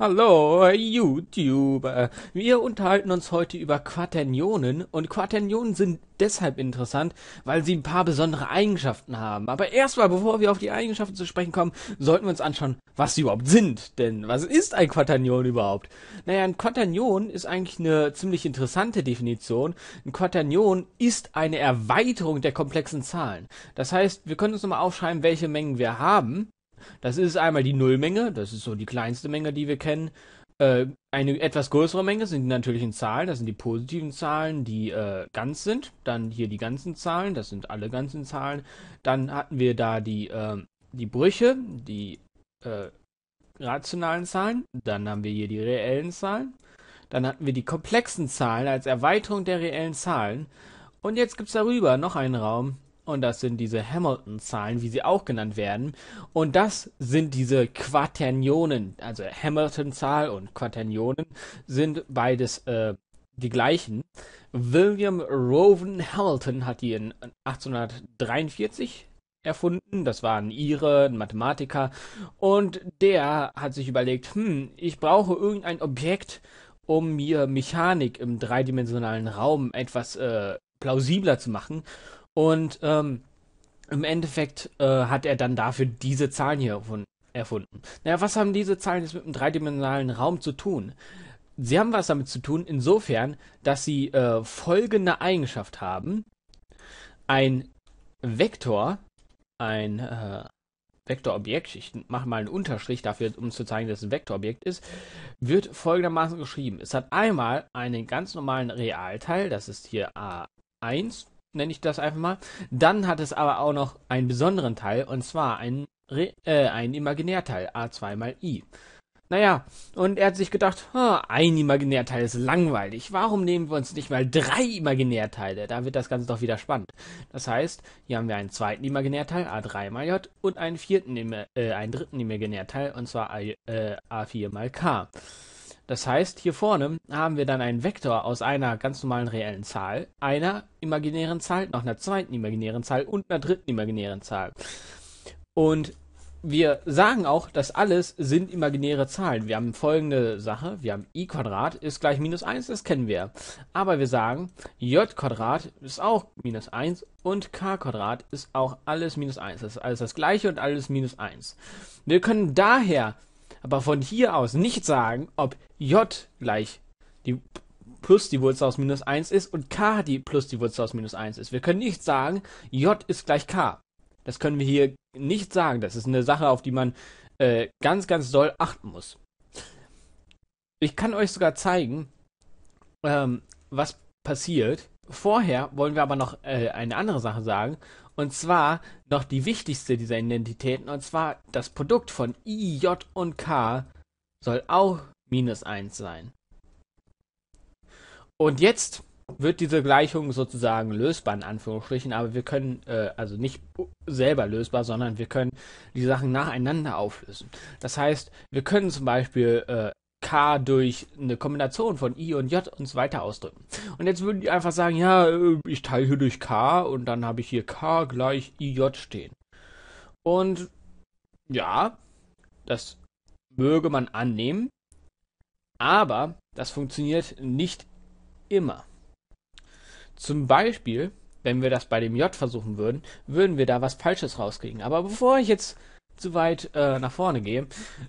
Hallo, YouTuber. Wir unterhalten uns heute über Quaternionen und Quaternionen sind deshalb interessant, weil sie ein paar besondere Eigenschaften haben. Aber erstmal, bevor wir auf die Eigenschaften zu sprechen kommen, sollten wir uns anschauen, was sie überhaupt sind. Denn was ist ein Quaternion überhaupt? Naja, ein Quaternion ist eigentlich eine ziemlich interessante Definition. Ein Quaternion ist eine Erweiterung der komplexen Zahlen. Das heißt, wir können uns nochmal aufschreiben, welche Mengen wir haben. Das ist einmal die Nullmenge, das ist so die kleinste Menge, die wir kennen. Äh, eine etwas größere Menge sind die natürlichen Zahlen, das sind die positiven Zahlen, die äh, ganz sind. Dann hier die ganzen Zahlen, das sind alle ganzen Zahlen. Dann hatten wir da die, äh, die Brüche, die äh, rationalen Zahlen. Dann haben wir hier die reellen Zahlen. Dann hatten wir die komplexen Zahlen als Erweiterung der reellen Zahlen. Und jetzt gibt es darüber noch einen Raum, und das sind diese Hamilton-Zahlen, wie sie auch genannt werden. Und das sind diese Quaternionen, also Hamilton-Zahl und Quaternionen sind beides äh, die gleichen. William Rowan Hamilton hat die in 1843 erfunden. Das war ein Ire, ein Mathematiker. Und der hat sich überlegt, hm, ich brauche irgendein Objekt, um mir Mechanik im dreidimensionalen Raum etwas äh, plausibler zu machen. Und ähm, im Endeffekt äh, hat er dann dafür diese Zahlen hier erfunden. Naja, was haben diese Zahlen jetzt mit einem dreidimensionalen Raum zu tun? Sie haben was damit zu tun, insofern, dass sie äh, folgende Eigenschaft haben. Ein Vektor, ein äh, Vektorobjekt, ich mache mal einen Unterstrich dafür, um zu zeigen, dass es ein Vektorobjekt ist, wird folgendermaßen geschrieben. Es hat einmal einen ganz normalen Realteil, das ist hier A1 nenne ich das einfach mal. Dann hat es aber auch noch einen besonderen Teil, und zwar einen, Re äh, einen Imaginärteil, A2 mal I. Naja, und er hat sich gedacht, ein Imaginärteil ist langweilig. Warum nehmen wir uns nicht mal drei Imaginärteile? Da wird das Ganze doch wieder spannend. Das heißt, hier haben wir einen zweiten Imaginärteil, A3 mal J, und einen vierten, äh, einen dritten Imaginärteil, und zwar A, äh, A4 mal K. Das heißt, hier vorne haben wir dann einen Vektor aus einer ganz normalen reellen Zahl, einer imaginären Zahl, noch einer zweiten imaginären Zahl und einer dritten imaginären Zahl. Und wir sagen auch, das alles sind imaginäre Zahlen. Wir haben folgende Sache. Wir haben i Quadrat ist gleich minus 1, das kennen wir. Aber wir sagen, j Quadrat ist auch minus 1 und k Quadrat ist auch alles minus 1. Das ist alles das gleiche und alles minus 1. Wir können daher aber von hier aus nicht sagen, ob j gleich die plus die Wurzel aus minus 1 ist und k die plus die Wurzel aus minus 1 ist. Wir können nicht sagen, j ist gleich k. Das können wir hier nicht sagen. Das ist eine Sache, auf die man äh, ganz, ganz doll achten muss. Ich kann euch sogar zeigen, ähm, was passiert. Vorher wollen wir aber noch äh, eine andere Sache sagen. Und zwar noch die wichtigste dieser Identitäten, und zwar das Produkt von i, j und k soll auch minus 1 sein. Und jetzt wird diese Gleichung sozusagen lösbar in Anführungsstrichen, aber wir können äh, also nicht selber lösbar, sondern wir können die Sachen nacheinander auflösen. Das heißt, wir können zum Beispiel äh, durch eine Kombination von I und J und so weiter ausdrücken. Und jetzt würden die einfach sagen, ja, äh, ich teile hier durch K und dann habe ich hier K gleich IJ stehen. Und ja, das möge man annehmen, aber das funktioniert nicht immer. Zum Beispiel, wenn wir das bei dem J versuchen würden, würden wir da was Falsches rauskriegen. Aber bevor ich jetzt zu weit äh, nach vorne gehe,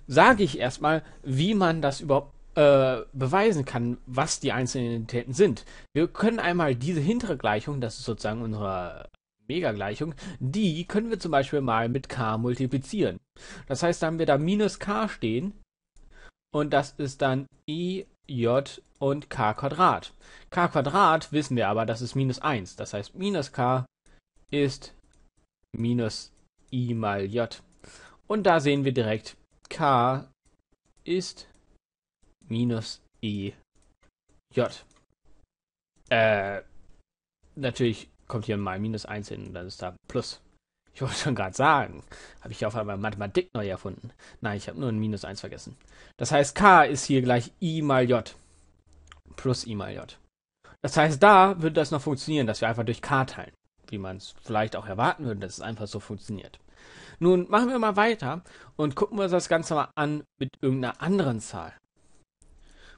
sage ich erstmal, wie man das überhaupt äh, beweisen kann, was die einzelnen Identitäten sind. Wir können einmal diese hintere Gleichung, das ist sozusagen unsere Mega-Gleichung, die können wir zum Beispiel mal mit k multiplizieren. Das heißt, da haben wir da minus k stehen und das ist dann i, j und k Quadrat. k Quadrat wissen wir aber, das ist minus 1. Das heißt, minus k ist minus i mal j. Und da sehen wir direkt, k ist minus e j. Äh, natürlich kommt hier mal minus 1 hin und dann ist da plus. Ich wollte schon gerade sagen, habe ich auf einmal Mathematik neu erfunden. Nein, ich habe nur ein minus 1 vergessen. Das heißt, k ist hier gleich i mal j. Plus i mal j. Das heißt, da würde das noch funktionieren, dass wir einfach durch k teilen. Wie man es vielleicht auch erwarten würde, dass es einfach so funktioniert. Nun machen wir mal weiter und gucken wir uns das Ganze mal an mit irgendeiner anderen Zahl.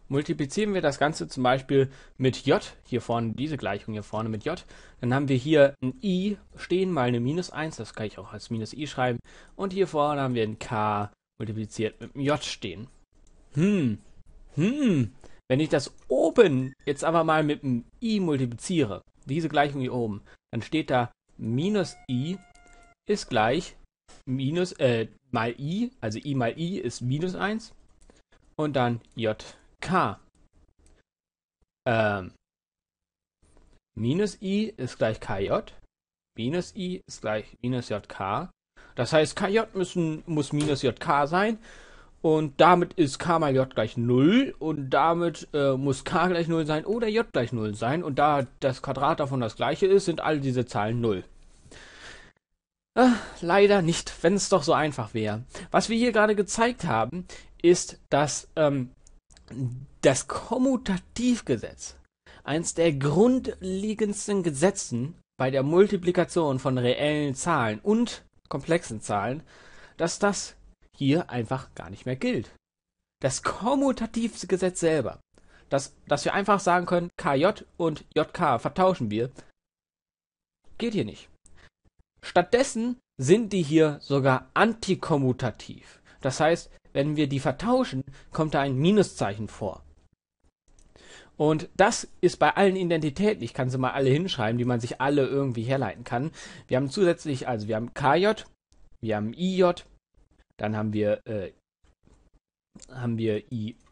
Multiplizieren wir das Ganze zum Beispiel mit j, hier vorne, diese Gleichung hier vorne mit j, dann haben wir hier ein i stehen mal eine minus 1, das kann ich auch als minus i schreiben, und hier vorne haben wir ein k multipliziert mit einem j stehen. Hm, hm, wenn ich das oben jetzt aber mal mit einem i multipliziere, diese Gleichung hier oben, dann steht da minus i ist gleich minus, äh, mal i, also i mal i ist minus 1 und dann jk. Ähm, minus i ist gleich kj, minus i ist gleich minus jk. Das heißt, kj müssen, muss minus jk sein und damit ist k mal j gleich 0 und damit äh, muss k gleich 0 sein oder j gleich 0 sein und da das Quadrat davon das gleiche ist, sind all diese Zahlen 0. Ach, leider nicht, wenn es doch so einfach wäre. Was wir hier gerade gezeigt haben, ist, dass ähm, das Kommutativgesetz eines der grundlegendsten Gesetzen bei der Multiplikation von reellen Zahlen und komplexen Zahlen, dass das hier einfach gar nicht mehr gilt. Das Kommutativgesetz selber, dass, dass wir einfach sagen können, KJ und JK vertauschen wir, geht hier nicht. Stattdessen sind die hier sogar antikommutativ. Das heißt, wenn wir die vertauschen, kommt da ein Minuszeichen vor. Und das ist bei allen Identitäten, ich kann sie mal alle hinschreiben, die man sich alle irgendwie herleiten kann. Wir haben zusätzlich, also wir haben KJ, wir haben IJ, dann haben wir, äh, haben wir IK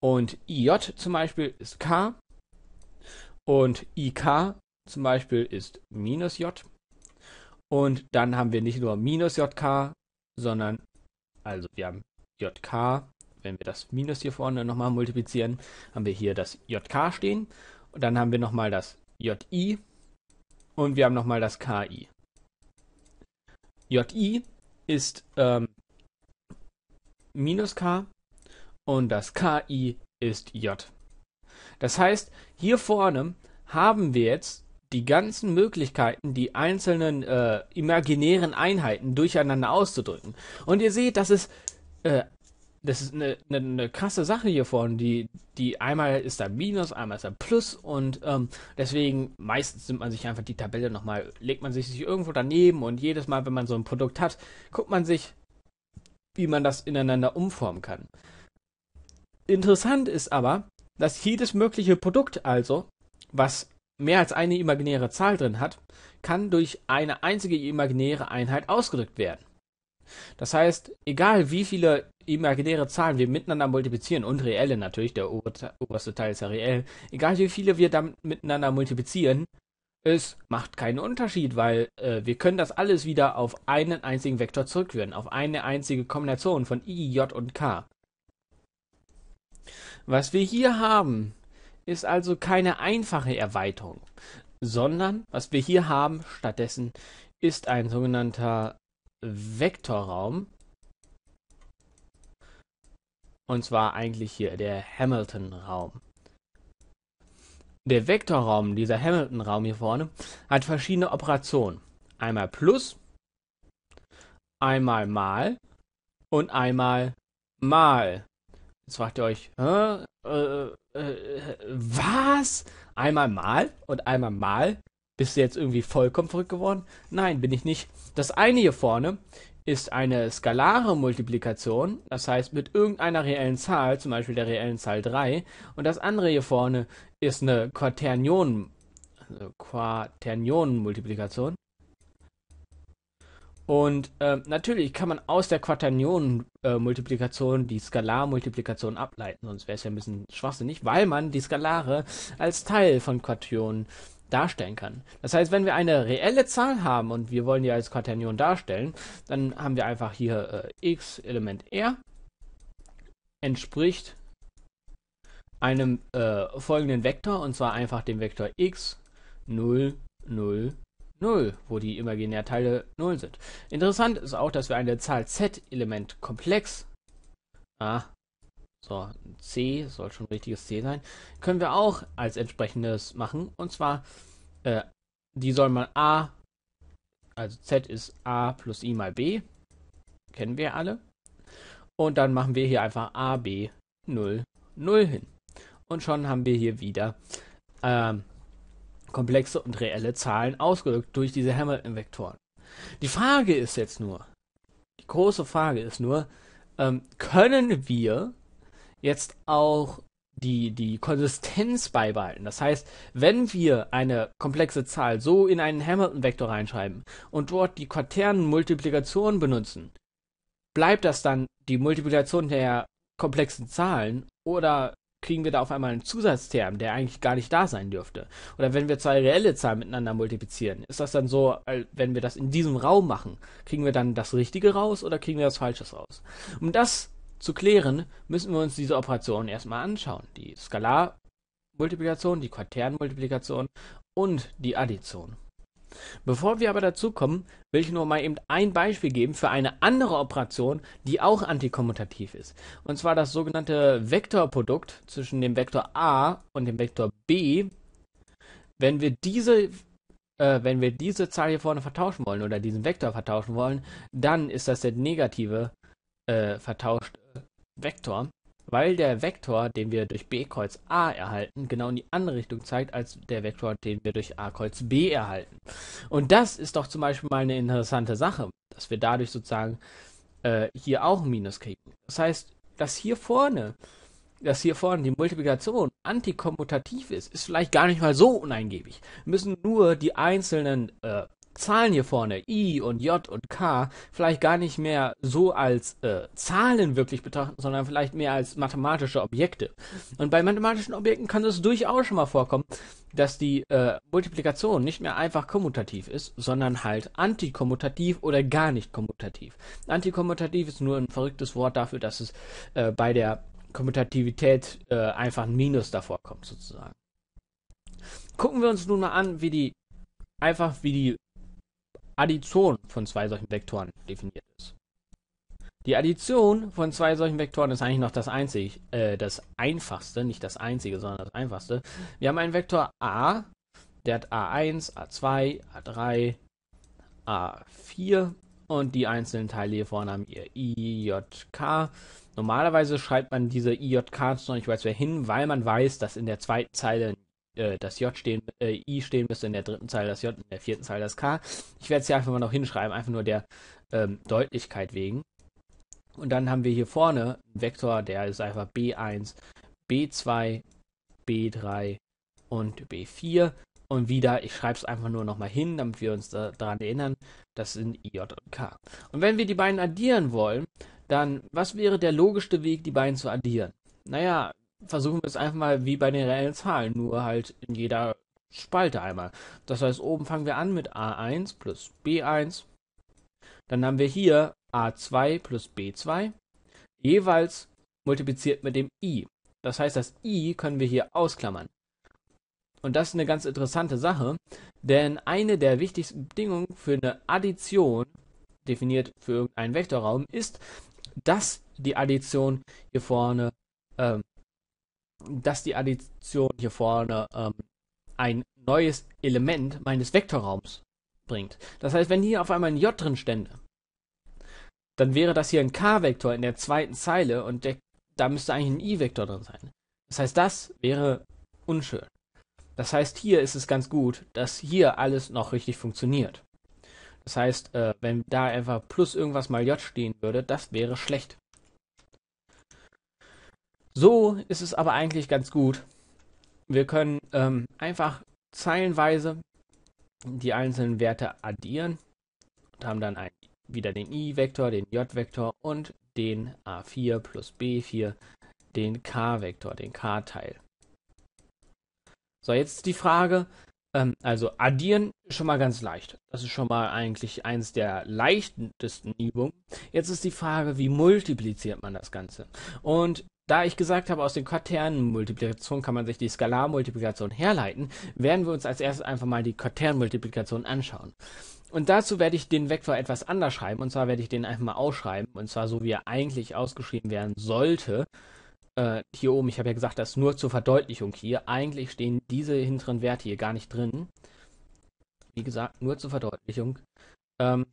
und IJ zum Beispiel ist K und IK zum Beispiel ist minus j. Und dann haben wir nicht nur minus jk, sondern also wir haben jk, wenn wir das minus hier vorne nochmal multiplizieren, haben wir hier das jk stehen. Und dann haben wir nochmal das ji und wir haben nochmal das ki. ji ist ähm, minus k und das ki ist j. Das heißt, hier vorne haben wir jetzt die ganzen Möglichkeiten, die einzelnen äh, imaginären Einheiten durcheinander auszudrücken. Und ihr seht, das ist, äh, das ist eine, eine, eine, krasse Sache hier vorne. Die, die einmal ist da Minus, einmal ist da Plus und ähm, deswegen meistens nimmt man sich einfach die Tabelle nochmal, legt man sich, sich irgendwo daneben und jedes Mal, wenn man so ein Produkt hat, guckt man sich, wie man das ineinander umformen kann. Interessant ist aber, dass jedes mögliche Produkt also, was mehr als eine imaginäre Zahl drin hat, kann durch eine einzige imaginäre Einheit ausgedrückt werden. Das heißt, egal wie viele imaginäre Zahlen wir miteinander multiplizieren und reelle natürlich, der oberste Teil ist ja reell, egal wie viele wir damit miteinander multiplizieren, es macht keinen Unterschied, weil äh, wir können das alles wieder auf einen einzigen Vektor zurückführen, auf eine einzige Kombination von i, j und k. Was wir hier haben, ist also keine einfache Erweiterung, sondern was wir hier haben stattdessen ist ein sogenannter Vektorraum. Und zwar eigentlich hier der Hamilton-Raum. Der Vektorraum, dieser Hamilton-Raum hier vorne, hat verschiedene Operationen. Einmal plus, einmal mal und einmal mal. Jetzt fragt ihr euch, äh, äh, äh, was? Einmal mal und einmal mal? Bist du jetzt irgendwie vollkommen verrückt geworden? Nein, bin ich nicht. Das eine hier vorne ist eine skalare Multiplikation, das heißt mit irgendeiner reellen Zahl, zum Beispiel der reellen Zahl 3. Und das andere hier vorne ist eine Quaternionen, also Quaternionen-Multiplikation. Und äh, natürlich kann man aus der quaternion äh, multiplikation äh, die Skalarmultiplikation ableiten, sonst wäre es ja ein bisschen schwachsinnig, weil man die Skalare als Teil von Quaterionen darstellen kann. Das heißt, wenn wir eine reelle Zahl haben und wir wollen die als Quaternion darstellen, dann haben wir einfach hier äh, x Element r entspricht einem äh, folgenden Vektor, und zwar einfach dem Vektor x 0, 0, 0, wo die Imaginärteile 0 sind. Interessant ist auch, dass wir eine Zahl z-Element komplex, ah, so, c soll schon richtiges c sein, können wir auch als entsprechendes machen. Und zwar, äh, die soll man a, also z ist a plus i mal b, kennen wir alle. Und dann machen wir hier einfach a, b, 0, 0 hin. Und schon haben wir hier wieder ähm, komplexe und reelle Zahlen ausgedrückt durch diese Hamilton-Vektoren. Die Frage ist jetzt nur, die große Frage ist nur, ähm, können wir jetzt auch die, die Konsistenz beibehalten. Das heißt, wenn wir eine komplexe Zahl so in einen Hamilton-Vektor reinschreiben und dort die Quaternenmultiplikation benutzen, bleibt das dann die Multiplikation der komplexen Zahlen oder kriegen wir da auf einmal einen Zusatzterm, der eigentlich gar nicht da sein dürfte. Oder wenn wir zwei reelle Zahlen miteinander multiplizieren, ist das dann so, wenn wir das in diesem Raum machen, kriegen wir dann das Richtige raus oder kriegen wir das Falsches raus? Um das zu klären, müssen wir uns diese Operationen erstmal anschauen. Die Skalarmultiplikation, die Quaternmultiplikation und die Addition. Bevor wir aber dazu kommen, will ich nur mal eben ein Beispiel geben für eine andere Operation, die auch antikommutativ ist. Und zwar das sogenannte Vektorprodukt zwischen dem Vektor A und dem Vektor B. Wenn wir diese äh, wenn wir diese Zahl hier vorne vertauschen wollen oder diesen Vektor vertauschen wollen, dann ist das der negative äh, vertauschte Vektor weil der Vektor, den wir durch b Kreuz a erhalten, genau in die andere Richtung zeigt als der Vektor, den wir durch a Kreuz b erhalten. Und das ist doch zum Beispiel mal eine interessante Sache, dass wir dadurch sozusagen äh, hier auch ein Minus kriegen. Das heißt, dass hier vorne, dass hier vorne die Multiplikation antikommutativ ist, ist vielleicht gar nicht mal so uneingebig. Wir müssen nur die einzelnen äh, Zahlen hier vorne, I und J und K, vielleicht gar nicht mehr so als äh, Zahlen wirklich betrachten, sondern vielleicht mehr als mathematische Objekte. Und bei mathematischen Objekten kann es durchaus schon mal vorkommen, dass die äh, Multiplikation nicht mehr einfach kommutativ ist, sondern halt antikommutativ oder gar nicht kommutativ. Antikommutativ ist nur ein verrücktes Wort dafür, dass es äh, bei der Kommutativität äh, einfach ein Minus davor kommt, sozusagen. Gucken wir uns nun mal an, wie die einfach wie die Addition von zwei solchen Vektoren definiert ist. Die Addition von zwei solchen Vektoren ist eigentlich noch das einzige, äh, das einfachste, nicht das einzige, sondern das einfachste. Wir haben einen Vektor a, der hat a1, a2, a3, a4 und die einzelnen Teile hier vorne haben ihr i, j, k. Normalerweise schreibt man diese i, j, k noch nicht weiß wer hin, weil man weiß, dass in der zweiten Zeile ein äh, das J stehen, äh, I stehen müsste in der dritten Zeile das J, in der vierten Zeile das K. Ich werde es hier einfach mal noch hinschreiben, einfach nur der ähm, Deutlichkeit wegen. Und dann haben wir hier vorne einen Vektor, der ist einfach B1, B2, B3 und B4. Und wieder, ich schreibe es einfach nur nochmal hin, damit wir uns da, daran erinnern, das sind I, J und K. Und wenn wir die beiden addieren wollen, dann was wäre der logischste Weg, die beiden zu addieren? Naja, versuchen wir es einfach mal wie bei den reellen Zahlen, nur halt in jeder Spalte einmal. Das heißt, oben fangen wir an mit A1 plus B1. Dann haben wir hier A2 plus B2, jeweils multipliziert mit dem i. Das heißt, das i können wir hier ausklammern. Und das ist eine ganz interessante Sache, denn eine der wichtigsten Bedingungen für eine Addition, definiert für irgendeinen Vektorraum, ist, dass die Addition hier vorne ähm, dass die Addition hier vorne ähm, ein neues Element meines Vektorraums bringt. Das heißt, wenn hier auf einmal ein J drin stände, dann wäre das hier ein K-Vektor in der zweiten Zeile und der, da müsste eigentlich ein I-Vektor drin sein. Das heißt, das wäre unschön. Das heißt, hier ist es ganz gut, dass hier alles noch richtig funktioniert. Das heißt, äh, wenn da einfach plus irgendwas mal J stehen würde, das wäre schlecht. So ist es aber eigentlich ganz gut. Wir können ähm, einfach zeilenweise die einzelnen Werte addieren und haben dann ein, wieder den i-Vektor, den j-Vektor und den a4 plus b4, den k-Vektor, den k-Teil. So, jetzt die Frage, ähm, also addieren ist schon mal ganz leicht. Das ist schon mal eigentlich eins der leichtesten Übungen. Jetzt ist die Frage, wie multipliziert man das Ganze? Und da ich gesagt habe, aus den Quaternenmultiplikationen kann man sich die Skalarmultiplikation herleiten, werden wir uns als erstes einfach mal die Quaternenmultiplikation anschauen. Und dazu werde ich den Vektor etwas anders schreiben, und zwar werde ich den einfach mal ausschreiben, und zwar so wie er eigentlich ausgeschrieben werden sollte. Äh, hier oben, ich habe ja gesagt, das ist nur zur Verdeutlichung hier. Eigentlich stehen diese hinteren Werte hier gar nicht drin. Wie gesagt, nur zur Verdeutlichung. Ähm,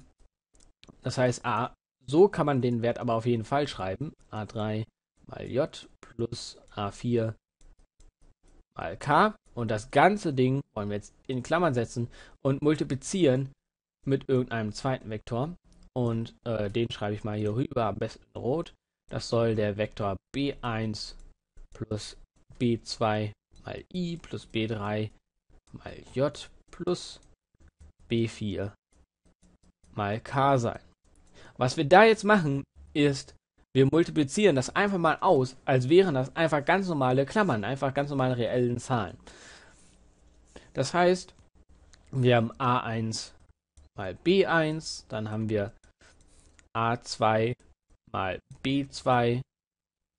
das heißt, A, so kann man den Wert aber auf jeden Fall schreiben. A3 mal J plus A4 mal K. Und das ganze Ding wollen wir jetzt in Klammern setzen und multiplizieren mit irgendeinem zweiten Vektor. Und äh, den schreibe ich mal hier rüber, am besten rot. Das soll der Vektor B1 plus B2 mal I plus B3 mal J plus B4 mal K sein. Was wir da jetzt machen, ist wir multiplizieren das einfach mal aus, als wären das einfach ganz normale Klammern, einfach ganz normale reellen Zahlen. Das heißt, wir haben a1 mal b1, dann haben wir a2 mal b2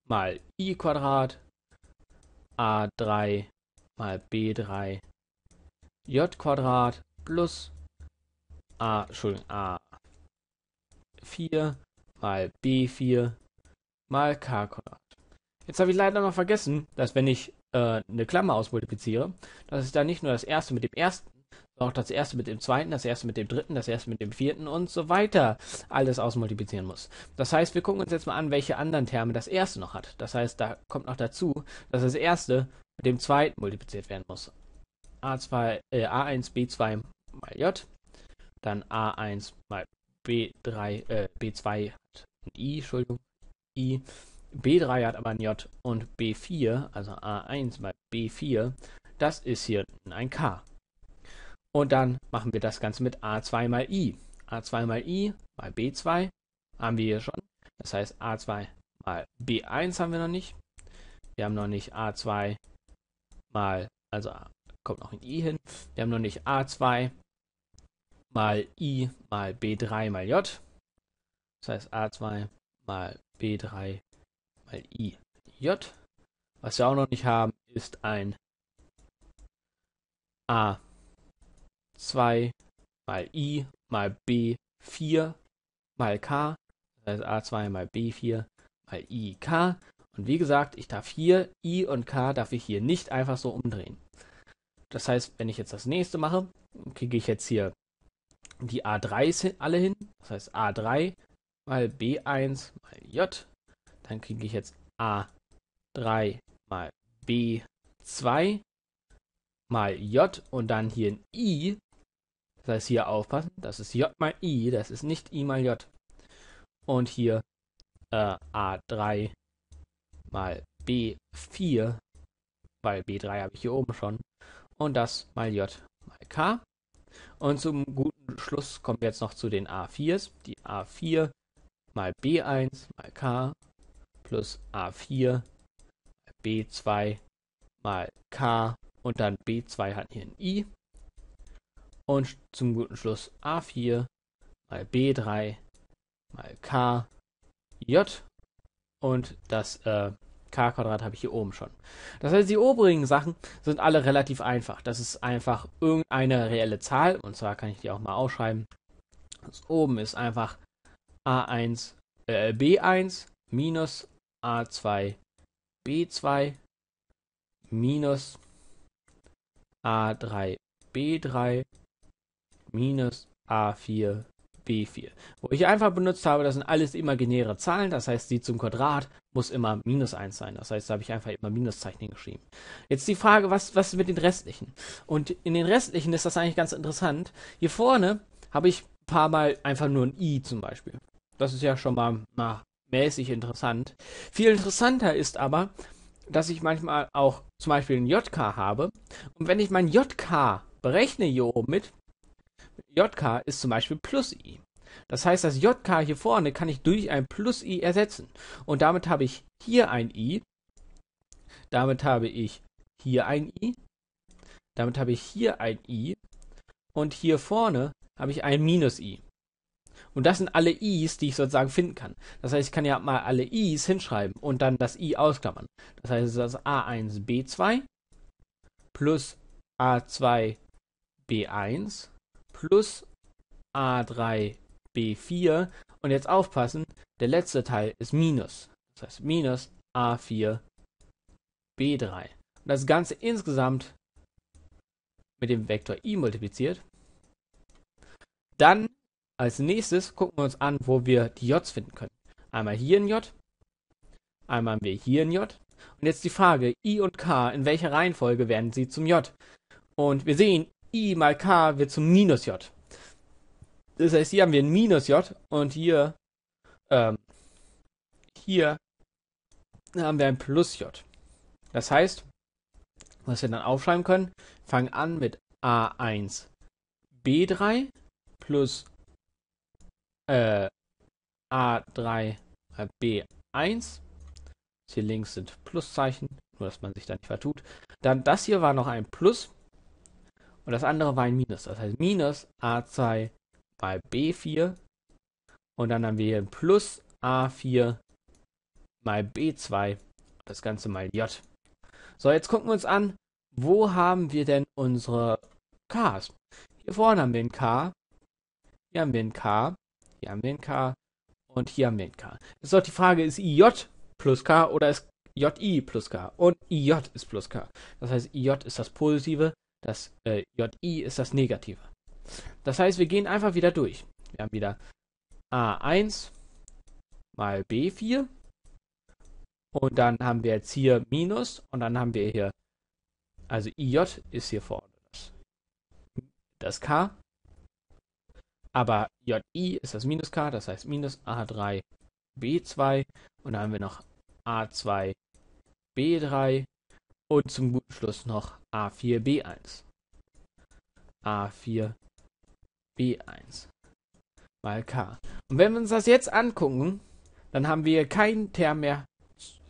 mal i Quadrat, a3 mal b3 j Quadrat plus a, Entschuldigung, a4 mal B4 mal K Quadrat. Jetzt habe ich leider noch vergessen, dass wenn ich äh, eine Klammer ausmultipliziere, dass ich da nicht nur das erste mit dem ersten, sondern auch das erste mit dem zweiten, das erste mit dem dritten, das erste mit dem vierten und so weiter alles ausmultiplizieren muss. Das heißt, wir gucken uns jetzt mal an, welche anderen Terme das erste noch hat. Das heißt, da kommt noch dazu, dass das erste mit dem zweiten multipliziert werden muss. A2, äh, A1, B2 mal J, dann A1 mal B2 B3, äh, B2 hat ein I, Entschuldigung, I. B3 hat aber ein J und B4, also A1 mal B4, das ist hier ein K. Und dann machen wir das Ganze mit A2 mal I. A2 mal I mal B2 haben wir hier schon. Das heißt, A2 mal B1 haben wir noch nicht. Wir haben noch nicht A2 mal, also kommt noch ein I hin. Wir haben noch nicht A2 mal i mal b3 mal j. Das heißt a2 mal b3 mal i j. Was wir auch noch nicht haben, ist ein a2 mal i mal b4 mal k. Das heißt a2 mal b4 mal i k. Und wie gesagt, ich darf hier i und k darf ich hier nicht einfach so umdrehen. Das heißt, wenn ich jetzt das nächste mache, kriege ich jetzt hier die a 3 sind alle hin, das heißt A3 mal B1 mal J, dann kriege ich jetzt A3 mal B2 mal J und dann hier ein I. Das heißt, hier aufpassen, das ist J mal I, das ist nicht I mal J. Und hier äh, A3 mal B4, weil B3 habe ich hier oben schon. Und das mal J mal K. Und zum guten Schluss kommen wir jetzt noch zu den A4s. Die A4 mal B1 mal K plus A4 B2 mal K und dann B2 hat hier ein I. Und zum guten Schluss A4 mal B3 mal K J. Und das äh, k Quadrat habe ich hier oben schon. Das heißt, die oberen Sachen sind alle relativ einfach. Das ist einfach irgendeine reelle Zahl und zwar kann ich die auch mal ausschreiben. Das oben ist einfach a1 äh, b1 minus a2 b2 minus a3 b3 minus a4 B4, wo ich einfach benutzt habe, das sind alles imaginäre Zahlen, das heißt, die zum Quadrat muss immer minus 1 sein. Das heißt, da habe ich einfach immer Minuszeichen hingeschrieben. Jetzt die Frage, was, was mit den restlichen? Und in den restlichen ist das eigentlich ganz interessant. Hier vorne habe ich ein paar Mal einfach nur ein i zum Beispiel. Das ist ja schon mal na, mäßig interessant. Viel interessanter ist aber, dass ich manchmal auch zum Beispiel ein JK habe. Und wenn ich mein JK berechne hier oben mit, JK ist zum Beispiel plus i. Das heißt, das JK hier vorne kann ich durch ein plus i ersetzen. Und damit habe ich hier ein i. Damit habe ich hier ein i. Damit habe ich hier ein i. Und hier vorne habe ich ein minus i. Und das sind alle i's, die ich sozusagen finden kann. Das heißt, ich kann ja mal alle i's hinschreiben und dann das i ausklammern. Das heißt, es ist das a1b2 plus a2b1 plus A3 B4 und jetzt aufpassen, der letzte Teil ist minus. Das heißt minus A4 B3. Und das Ganze insgesamt mit dem Vektor i multipliziert. Dann als nächstes gucken wir uns an, wo wir die j's finden können. Einmal hier ein j, einmal haben wir hier ein j. Und jetzt die Frage, i und k, in welcher Reihenfolge werden sie zum j? Und wir sehen, i mal k wird zum minus j. Das heißt, hier haben wir ein minus j und hier, ähm, hier haben wir ein plus j. Das heißt, was wir dann aufschreiben können, fangen an mit a1 b3 plus äh, a3 mal b1. Hier links sind Pluszeichen, nur dass man sich da nicht vertut. Dann das hier war noch ein Plus und das andere war ein Minus. Das heißt, minus A2 mal B4. Und dann haben wir hier plus A4 mal B2. Das Ganze mal J. So, jetzt gucken wir uns an, wo haben wir denn unsere Ks? Hier vorne haben wir ein K. Hier haben wir ein K. Hier haben wir ein K. Und hier haben wir ein K. Jetzt ist doch die Frage, ist IJ plus K oder ist JI plus K? Und IJ ist plus K. Das heißt, IJ ist das Positive das äh, JI ist das Negative. Das heißt, wir gehen einfach wieder durch. Wir haben wieder A1 mal B4. Und dann haben wir jetzt hier Minus und dann haben wir hier, also IJ ist hier vorne das, das K. Aber JI ist das Minus K, das heißt Minus A3, B2. Und dann haben wir noch A2, B3 und zum guten Schluss noch A4B1. A4B1 mal K. Und wenn wir uns das jetzt angucken, dann haben wir keinen Term mehr,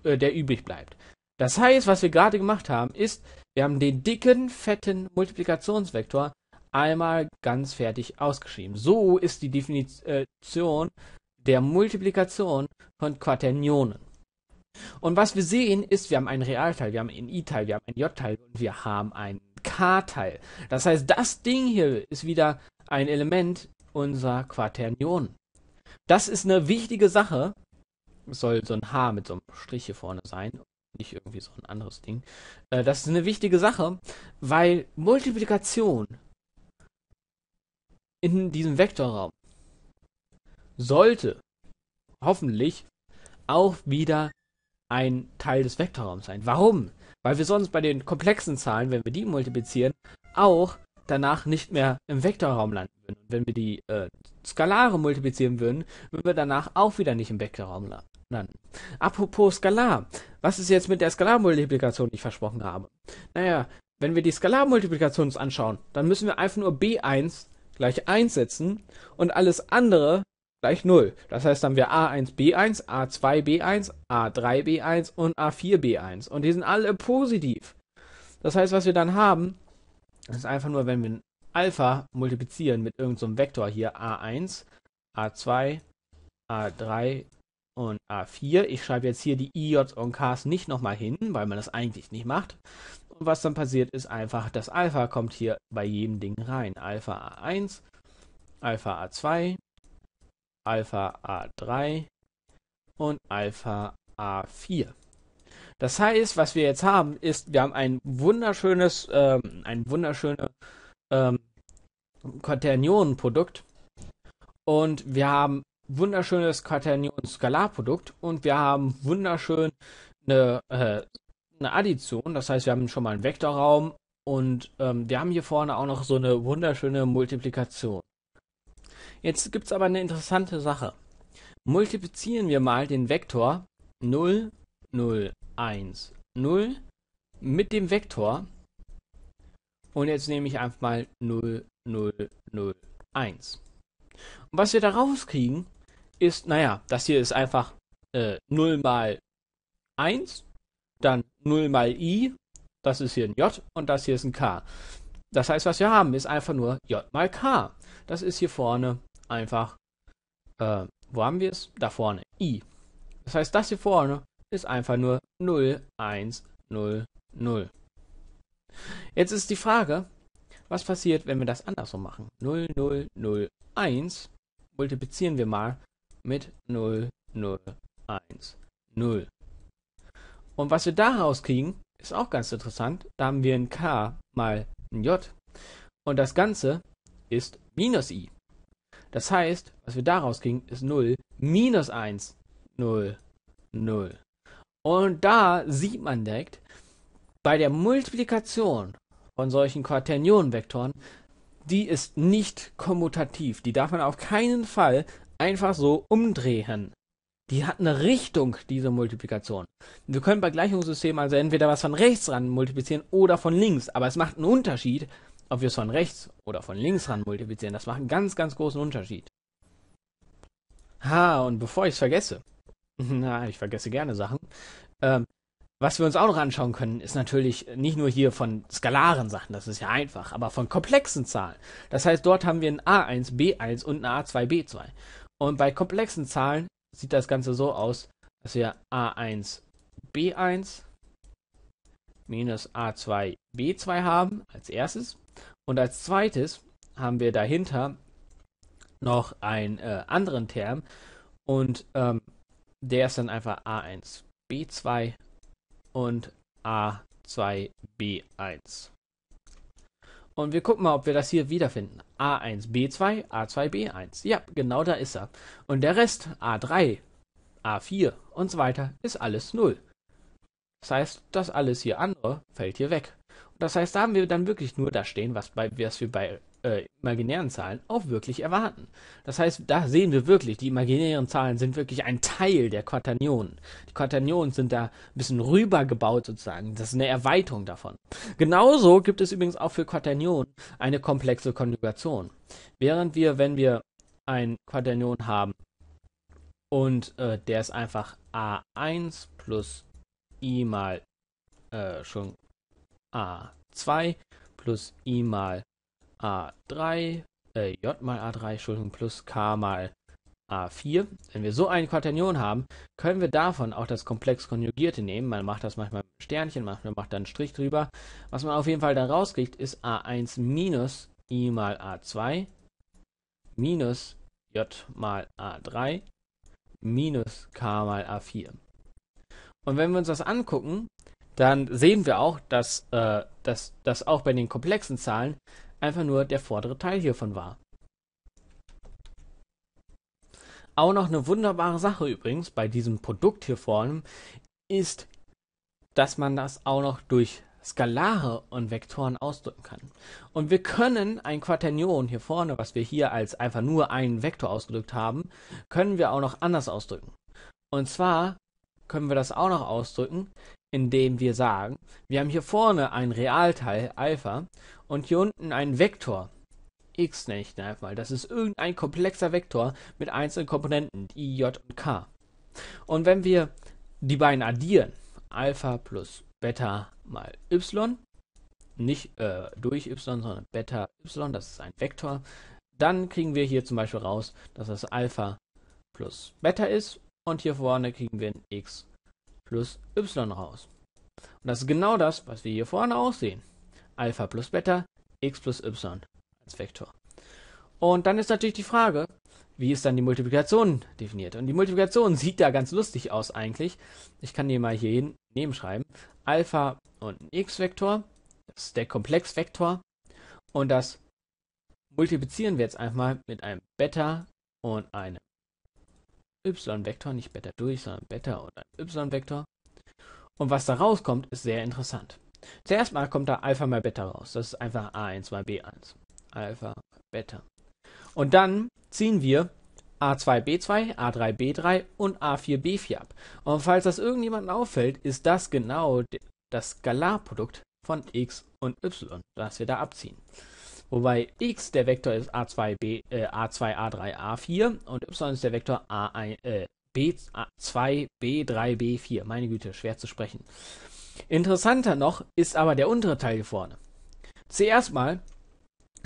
äh, der übrig bleibt. Das heißt, was wir gerade gemacht haben, ist, wir haben den dicken, fetten Multiplikationsvektor einmal ganz fertig ausgeschrieben. So ist die Definition der Multiplikation von Quaternionen. Und was wir sehen, ist, wir haben einen Realteil, wir haben einen I-Teil, wir haben einen J-Teil und wir haben einen K-Teil. Das heißt, das Ding hier ist wieder ein Element unserer Quaternion. Das ist eine wichtige Sache. Es soll so ein H mit so einem Strich hier vorne sein, nicht irgendwie so ein anderes Ding. Äh, das ist eine wichtige Sache, weil Multiplikation in diesem Vektorraum sollte hoffentlich auch wieder ein Teil des Vektorraums sein. Warum? Weil wir sonst bei den komplexen Zahlen, wenn wir die multiplizieren, auch danach nicht mehr im Vektorraum landen würden. Und wenn wir die äh, Skalare multiplizieren würden, würden wir danach auch wieder nicht im Vektorraum landen. Apropos Skalar. Was ist jetzt mit der Skalarmultiplikation, die ich versprochen habe? Naja, wenn wir die Skalarmultiplikation uns anschauen, dann müssen wir einfach nur b1 gleich 1 setzen und alles andere gleich 0. Das heißt, dann haben wir A1 B1, A2 B1, A3 B1 und A4 B1. Und die sind alle positiv. Das heißt, was wir dann haben, ist einfach nur, wenn wir ein Alpha multiplizieren mit irgendeinem so Vektor hier A1, A2, A3 und A4. Ich schreibe jetzt hier die I, J und Ks nicht nochmal hin, weil man das eigentlich nicht macht. Und was dann passiert ist einfach, das Alpha kommt hier bei jedem Ding rein. Alpha A1, Alpha A2, Alpha A3 und Alpha A4. Das heißt, was wir jetzt haben, ist, wir haben ein wunderschönes, ähm, ein wunderschönes ähm, Quaternionenprodukt und wir haben wunderschönes Quaternion-Skalarprodukt und wir haben wunderschön eine, äh, eine Addition. Das heißt, wir haben schon mal einen Vektorraum und ähm, wir haben hier vorne auch noch so eine wunderschöne Multiplikation. Jetzt gibt es aber eine interessante Sache. Multiplizieren wir mal den Vektor 0, 0, 1, 0 mit dem Vektor. Und jetzt nehme ich einfach mal 0, 0, 0, 1. Und was wir da rauskriegen, ist, naja, das hier ist einfach äh, 0 mal 1, dann 0 mal i, das ist hier ein j und das hier ist ein k. Das heißt, was wir haben, ist einfach nur j mal k. Das ist hier vorne einfach, äh, wo haben wir es? Da vorne, i. Das heißt, das hier vorne ist einfach nur 0, 1, 0, 0. Jetzt ist die Frage, was passiert, wenn wir das andersrum machen? 0, 0, 0, 1 multiplizieren wir mal mit 0, 0, 1, 0. Und was wir daraus kriegen, ist auch ganz interessant. Da haben wir ein k mal ein j. Und das Ganze ist minus i. Das heißt, was wir daraus kriegen, ist 0 minus 1, 0, 0. Und da sieht man direkt, bei der Multiplikation von solchen Quaternionenvektoren, die ist nicht kommutativ. Die darf man auf keinen Fall einfach so umdrehen. Die hat eine Richtung, diese Multiplikation. Wir können bei Gleichungssystemen also entweder was von rechts ran multiplizieren oder von links, aber es macht einen Unterschied, ob wir es von rechts oder von links ran multiplizieren, das macht einen ganz, ganz großen Unterschied. Ha, und bevor ich es vergesse, na, ich vergesse gerne Sachen, ähm, was wir uns auch noch anschauen können, ist natürlich nicht nur hier von skalaren Sachen, das ist ja einfach, aber von komplexen Zahlen. Das heißt, dort haben wir ein A1, B1 und ein A2, B2. Und bei komplexen Zahlen sieht das Ganze so aus, dass wir A1, B1 minus A2, B2 haben als erstes. Und als zweites haben wir dahinter noch einen äh, anderen Term und ähm, der ist dann einfach A1, B2 und A2B1. Und wir gucken mal, ob wir das hier wiederfinden. A1, B2, A2, B1. Ja, genau da ist er. Und der Rest, A3, A4 und so weiter, ist alles 0. Das heißt, das alles hier andere fällt hier weg. Das heißt, da haben wir dann wirklich nur das stehen, was, bei, was wir bei äh, imaginären Zahlen auch wirklich erwarten. Das heißt, da sehen wir wirklich, die imaginären Zahlen sind wirklich ein Teil der Quaternionen. Die Quaternionen sind da ein bisschen rübergebaut sozusagen. Das ist eine Erweiterung davon. Genauso gibt es übrigens auch für Quaternionen eine komplexe Konjugation. Während wir, wenn wir ein Quaternion haben und äh, der ist einfach a1 plus i mal äh, schon a2 plus i mal a3, äh, j mal a3, Entschuldigung, plus k mal a4. Wenn wir so einen Quaternion haben, können wir davon auch das komplex Konjugierte nehmen. Man macht das manchmal mit Sternchen, manchmal macht dann einen Strich drüber. Was man auf jeden Fall da rauskriegt, ist a1 minus i mal a2 minus j mal a3 minus k mal a4. Und wenn wir uns das angucken, dann sehen wir auch, dass, äh, dass, dass auch bei den komplexen Zahlen einfach nur der vordere Teil hiervon war. Auch noch eine wunderbare Sache übrigens bei diesem Produkt hier vorne ist, dass man das auch noch durch Skalare und Vektoren ausdrücken kann. Und wir können ein Quaternion hier vorne, was wir hier als einfach nur einen Vektor ausgedrückt haben, können wir auch noch anders ausdrücken. Und zwar können wir das auch noch ausdrücken, indem wir sagen, wir haben hier vorne einen Realteil Alpha und hier unten einen Vektor. X nenne ich einfach mal. Das ist irgendein komplexer Vektor mit einzelnen Komponenten, I, J und K. Und wenn wir die beiden addieren, Alpha plus Beta mal Y, nicht äh, durch Y, sondern Beta Y, das ist ein Vektor, dann kriegen wir hier zum Beispiel raus, dass das Alpha plus Beta ist und hier vorne kriegen wir ein X plus y raus. Und das ist genau das, was wir hier vorne auch sehen. Alpha plus Beta, x plus y als Vektor. Und dann ist natürlich die Frage, wie ist dann die Multiplikation definiert? Und die Multiplikation sieht da ganz lustig aus eigentlich. Ich kann die mal hier neben schreiben. Alpha und ein x-Vektor, das ist der Komplexvektor. Und das multiplizieren wir jetzt einfach mal mit einem Beta und einem y-Vektor nicht beta durch, sondern beta und ein y-Vektor. Und was da rauskommt, ist sehr interessant. Zuerst mal kommt da Alpha mal Beta raus. Das ist einfach A1 mal B1. Alpha, Beta. Und dann ziehen wir A2, B2, A3, B3 und A4, B4 ab. Und falls das irgendjemandem auffällt, ist das genau das Skalarprodukt von x und y, das wir da abziehen wobei x der Vektor ist a2, b, äh, a2, a3, a4 und y ist der Vektor a1, äh, b, 2 b3, b4. Meine Güte, schwer zu sprechen. Interessanter noch ist aber der untere Teil hier vorne. Zuerst mal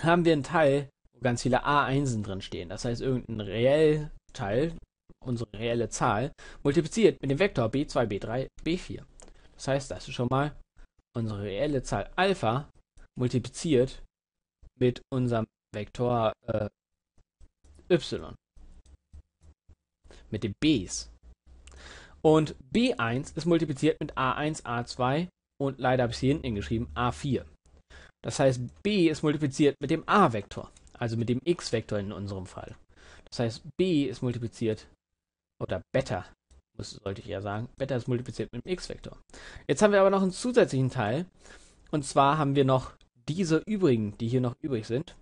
haben wir einen Teil, wo ganz viele A1 drin stehen. Das heißt, irgendein reell Teil, unsere reelle Zahl, multipliziert mit dem Vektor b2, b3, b4. Das heißt, das ist schon mal unsere reelle Zahl Alpha multipliziert mit unserem Vektor äh, y. Mit den b's. Und b1 ist multipliziert mit a1, a2 und leider habe ich hier hinten geschrieben a4. Das heißt, b ist multipliziert mit dem a-Vektor, also mit dem x-Vektor in unserem Fall. Das heißt, b ist multipliziert, oder beta, muss, sollte ich ja sagen, beta ist multipliziert mit dem x-Vektor. Jetzt haben wir aber noch einen zusätzlichen Teil, und zwar haben wir noch diese übrigen, die hier noch übrig sind,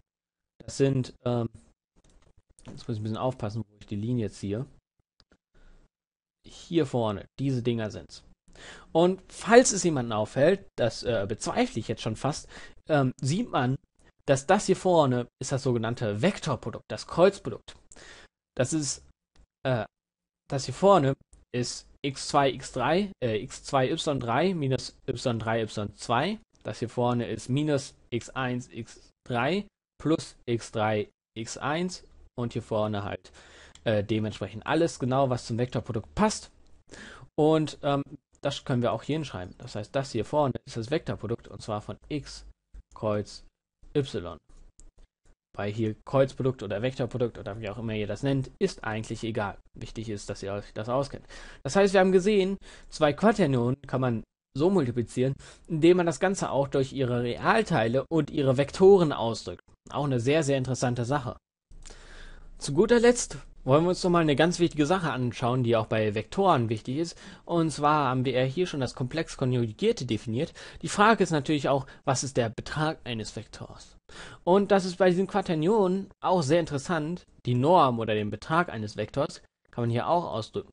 das sind, ähm, jetzt muss ich ein bisschen aufpassen, wo ich die Linie ziehe. Hier vorne, diese Dinger sind es. Und falls es jemanden auffällt, das äh, bezweifle ich jetzt schon fast, ähm, sieht man, dass das hier vorne ist das sogenannte Vektorprodukt, das Kreuzprodukt. Das ist, äh, das hier vorne ist x2, x3, äh, x2, y3 minus y3, y2 das hier vorne ist minus x1, x3 plus x3, x1 und hier vorne halt äh, dementsprechend alles genau, was zum Vektorprodukt passt. Und ähm, das können wir auch hier hinschreiben. Das heißt, das hier vorne ist das Vektorprodukt und zwar von x kreuz y. Weil hier Kreuzprodukt oder Vektorprodukt oder wie auch immer ihr das nennt, ist eigentlich egal. Wichtig ist, dass ihr euch das auskennt. Das heißt, wir haben gesehen, zwei Quaternionen kann man so multiplizieren, indem man das Ganze auch durch ihre Realteile und ihre Vektoren ausdrückt. Auch eine sehr, sehr interessante Sache. Zu guter Letzt wollen wir uns nochmal eine ganz wichtige Sache anschauen, die auch bei Vektoren wichtig ist. Und zwar haben wir hier schon das komplex Konjugierte definiert. Die Frage ist natürlich auch, was ist der Betrag eines Vektors? Und das ist bei diesen Quaternionen auch sehr interessant. Die Norm oder den Betrag eines Vektors kann man hier auch ausdrücken.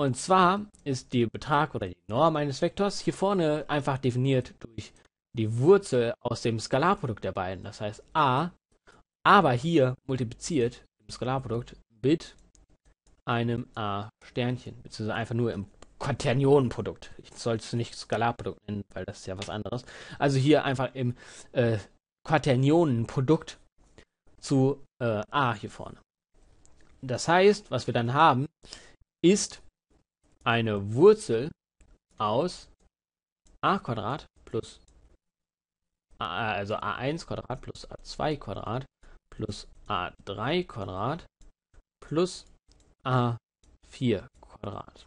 Und zwar ist der Betrag oder die Norm eines Vektors hier vorne einfach definiert durch die Wurzel aus dem Skalarprodukt der beiden. Das heißt a, aber hier multipliziert im Skalarprodukt mit einem a Sternchen, beziehungsweise einfach nur im Quaternionenprodukt. Ich sollte es nicht Skalarprodukt nennen, weil das ist ja was anderes. Also hier einfach im äh, Quaternionenprodukt zu äh, a hier vorne. Das heißt, was wir dann haben, ist eine Wurzel aus a plus a, also a1 Quadrat plus a2 Quadrat plus a3 Quadrat plus a4 Quadrat.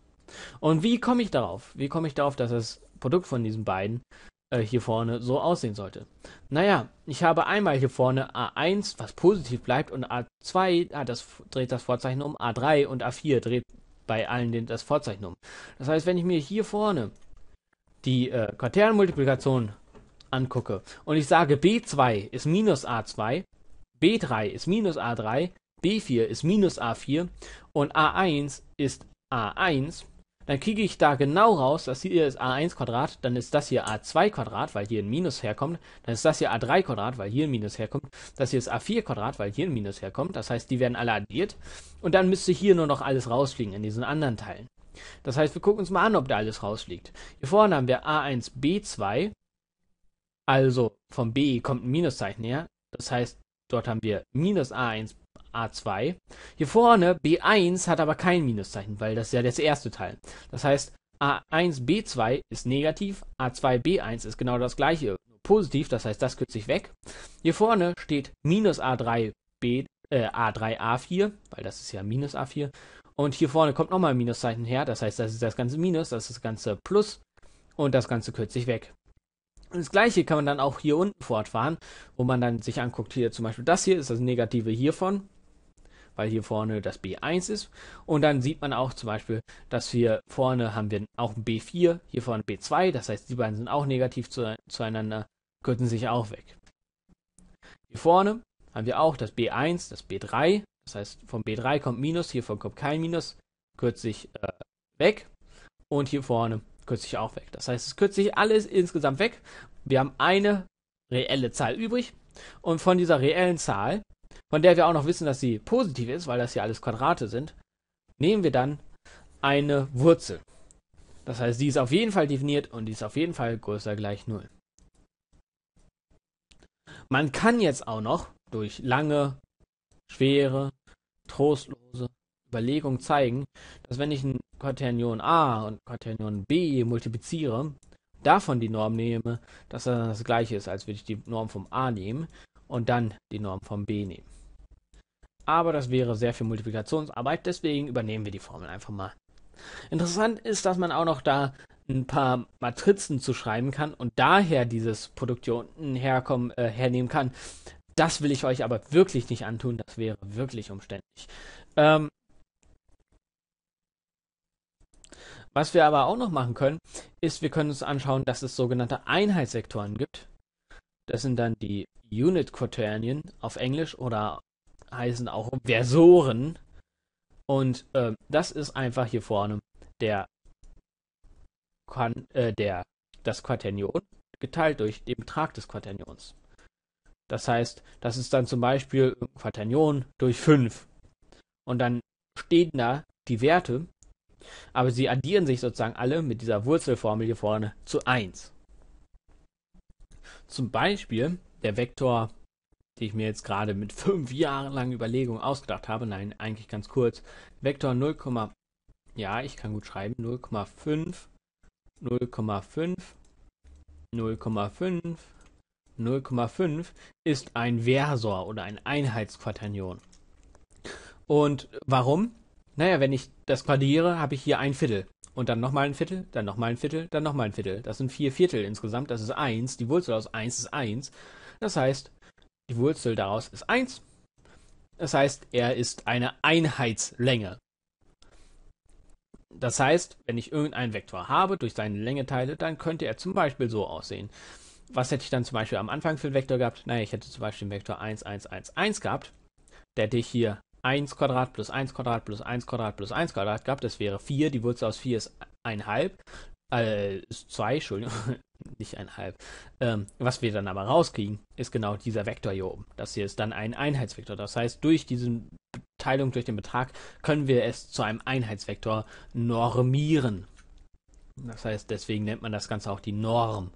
Und wie komme ich darauf? Wie komme ich darauf, dass das Produkt von diesen beiden äh, hier vorne so aussehen sollte? Naja, ich habe einmal hier vorne A1, was positiv bleibt, und A2, ah, das dreht das Vorzeichen um, A3 und A4 dreht bei allen den, das Vorzeichen um. Das heißt, wenn ich mir hier vorne die äh, Quaterrenmultiplikation angucke und ich sage b2 ist minus a2, b3 ist minus a3, b4 ist minus a4 und a1 ist a1, dann kriege ich da genau raus, dass hier ist a1 Quadrat, dann ist das hier a2 Quadrat, weil hier ein Minus herkommt. Dann ist das hier a3 Quadrat, weil hier ein Minus herkommt. Das hier ist a4 Quadrat, weil hier ein Minus herkommt. Das heißt, die werden alle addiert. Und dann müsste hier nur noch alles rausfliegen in diesen anderen Teilen. Das heißt, wir gucken uns mal an, ob da alles rausfliegt. Hier vorne haben wir a1b2. Also vom b kommt ein Minuszeichen her. Das heißt, dort haben wir minus a1 b 2 A2. Hier vorne B1 hat aber kein Minuszeichen, weil das ist ja das erste Teil. Das heißt, A1B2 ist negativ, A2B1 ist genau das gleiche, positiv, das heißt, das kürzt sich weg. Hier vorne steht minus A3B, äh, A3A4, weil das ist ja minus A4. Und hier vorne kommt nochmal ein Minuszeichen her, das heißt, das ist das ganze Minus, das ist das ganze Plus und das Ganze kürzt sich weg. Und das gleiche kann man dann auch hier unten fortfahren, wo man dann sich anguckt, hier zum Beispiel das hier ist das Negative hiervon, weil hier vorne das B1 ist. Und dann sieht man auch zum Beispiel, dass wir vorne haben wir auch ein B4, hier vorne B2. Das heißt, die beiden sind auch negativ zu, zueinander, kürzen sich auch weg. Hier vorne haben wir auch das B1, das B3. Das heißt, vom B3 kommt Minus, hiervon kommt kein Minus, kürzt sich äh, weg. Und hier vorne kürzt sich auch weg. Das heißt, es kürzt sich alles insgesamt weg. Wir haben eine reelle Zahl übrig. Und von dieser reellen Zahl von der wir auch noch wissen, dass sie positiv ist, weil das hier alles Quadrate sind, nehmen wir dann eine Wurzel. Das heißt, die ist auf jeden Fall definiert und die ist auf jeden Fall größer gleich 0. Man kann jetzt auch noch durch lange, schwere, trostlose Überlegung zeigen, dass wenn ich ein Quaternion A und Quaternion B multipliziere, davon die Norm nehme, dass das das gleiche ist, als würde ich die Norm vom A nehmen und dann die Norm vom B nehmen. Aber das wäre sehr viel Multiplikationsarbeit, deswegen übernehmen wir die Formel einfach mal. Interessant ist, dass man auch noch da ein paar Matrizen zu schreiben kann und daher dieses Produkt hier unten herkommen, äh, hernehmen kann. Das will ich euch aber wirklich nicht antun, das wäre wirklich umständlich. Ähm, was wir aber auch noch machen können, ist, wir können uns anschauen, dass es sogenannte Einheitssektoren gibt. Das sind dann die unit Quaternion auf Englisch oder heißen auch Versoren. Und äh, das ist einfach hier vorne der, äh, der, das Quaternion geteilt durch den Betrag des Quaternions. Das heißt, das ist dann zum Beispiel Quaternion durch 5. Und dann stehen da die Werte, aber sie addieren sich sozusagen alle mit dieser Wurzelformel hier vorne zu 1. Zum Beispiel der Vektor die ich mir jetzt gerade mit fünf Jahren lang Überlegung ausgedacht habe. Nein, eigentlich ganz kurz. Vektor 0, ja, ich kann gut schreiben, 0,5, 0,5, 0,5, 0,5 ist ein Versor oder ein Einheitsquaternion. Und warum? Naja, wenn ich das quadriere, habe ich hier ein Viertel. Und dann nochmal ein Viertel, dann nochmal ein Viertel, dann nochmal ein Viertel. Das sind vier Viertel insgesamt, das ist eins. Die Wurzel aus eins ist eins. Das heißt, die Wurzel daraus ist 1. Das heißt, er ist eine Einheitslänge. Das heißt, wenn ich irgendeinen Vektor habe, durch seine Länge teile, dann könnte er zum Beispiel so aussehen. Was hätte ich dann zum Beispiel am Anfang für einen Vektor gehabt? Naja, ich hätte zum Beispiel den Vektor 1, 1, 1, 1 gehabt. Der hätte ich hier 1 Quadrat plus 1 Quadrat plus 1 Quadrat plus 1 Quadrat gehabt. Das wäre 4. Die Wurzel aus 4 ist 1,5. Äh, ist 2, Entschuldigung nicht einhalb. Ähm, was wir dann aber rauskriegen, ist genau dieser Vektor hier oben. Das hier ist dann ein Einheitsvektor. Das heißt, durch diese Teilung, durch den Betrag, können wir es zu einem Einheitsvektor normieren. Das heißt, deswegen nennt man das Ganze auch die Norm.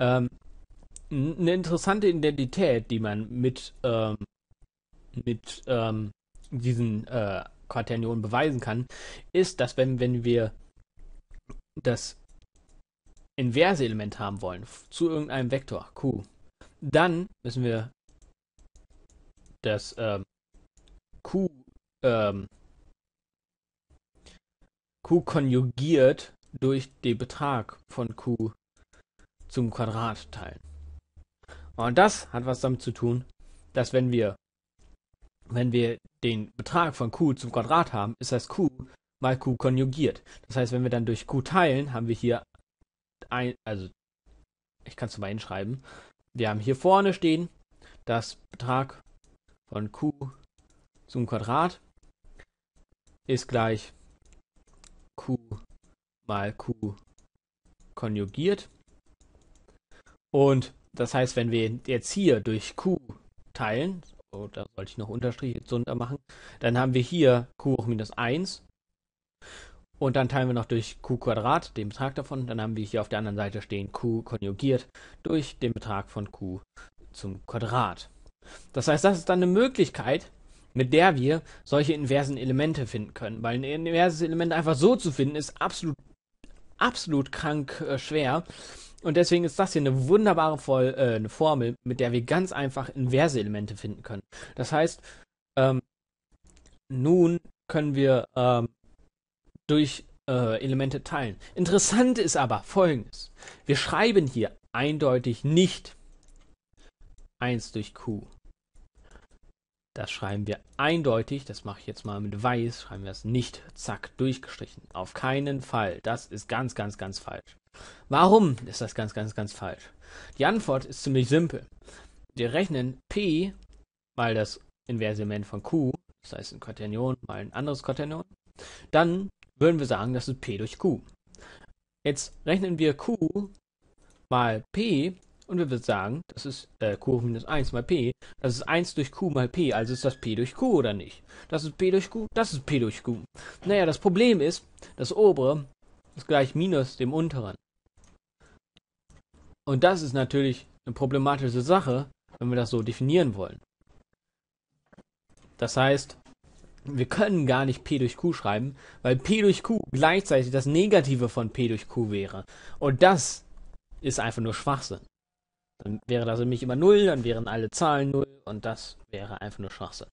Ähm, eine interessante Identität, die man mit, ähm, mit ähm, diesen äh, Quaternionen beweisen kann, ist, dass wenn, wenn wir das inverse Element haben wollen zu irgendeinem Vektor Q, dann müssen wir das ähm, Q ähm, Q konjugiert durch den Betrag von Q zum Quadrat teilen. Und das hat was damit zu tun, dass wenn wir wenn wir den Betrag von Q zum Quadrat haben, ist das Q mal Q konjugiert. Das heißt, wenn wir dann durch Q teilen, haben wir hier ein, also ich kann es mal hinschreiben. Wir haben hier vorne stehen das Betrag von Q zum Quadrat ist gleich Q mal Q konjugiert. Und das heißt, wenn wir jetzt hier durch Q teilen, oh, da sollte ich noch Unterstriche drunter machen, dann haben wir hier Q hoch minus 1 und dann teilen wir noch durch q Quadrat den Betrag davon. Dann haben wir hier auf der anderen Seite stehen q konjugiert durch den Betrag von q zum Quadrat. Das heißt, das ist dann eine Möglichkeit, mit der wir solche inversen Elemente finden können. Weil ein inverses Element einfach so zu finden, ist absolut, absolut krank äh, schwer. Und deswegen ist das hier eine wunderbare Voll, äh, eine Formel, mit der wir ganz einfach inverse Elemente finden können. Das heißt, ähm, nun können wir ähm, durch äh, Elemente teilen. Interessant ist aber folgendes. Wir schreiben hier eindeutig nicht 1 durch Q. Das schreiben wir eindeutig, das mache ich jetzt mal mit weiß, schreiben wir es nicht, zack, durchgestrichen. Auf keinen Fall. Das ist ganz, ganz, ganz falsch. Warum ist das ganz, ganz, ganz falsch? Die Antwort ist ziemlich simpel. Wir rechnen P mal das Inverse Element von Q, das heißt ein Quaternion mal ein anderes Quaternion, dann würden wir sagen, das ist P durch Q. Jetzt rechnen wir Q mal P und wir würden sagen, das ist äh, Q hoch minus 1 mal P, das ist 1 durch Q mal P, also ist das P durch Q oder nicht? Das ist P durch Q, das ist P durch Q. Naja, das Problem ist, das obere ist gleich minus dem unteren. Und das ist natürlich eine problematische Sache, wenn wir das so definieren wollen. Das heißt, wir können gar nicht P durch Q schreiben, weil P durch Q gleichzeitig das Negative von P durch Q wäre. Und das ist einfach nur Schwachsinn. Dann wäre das nämlich immer 0, dann wären alle Zahlen 0 und das wäre einfach nur Schwachsinn.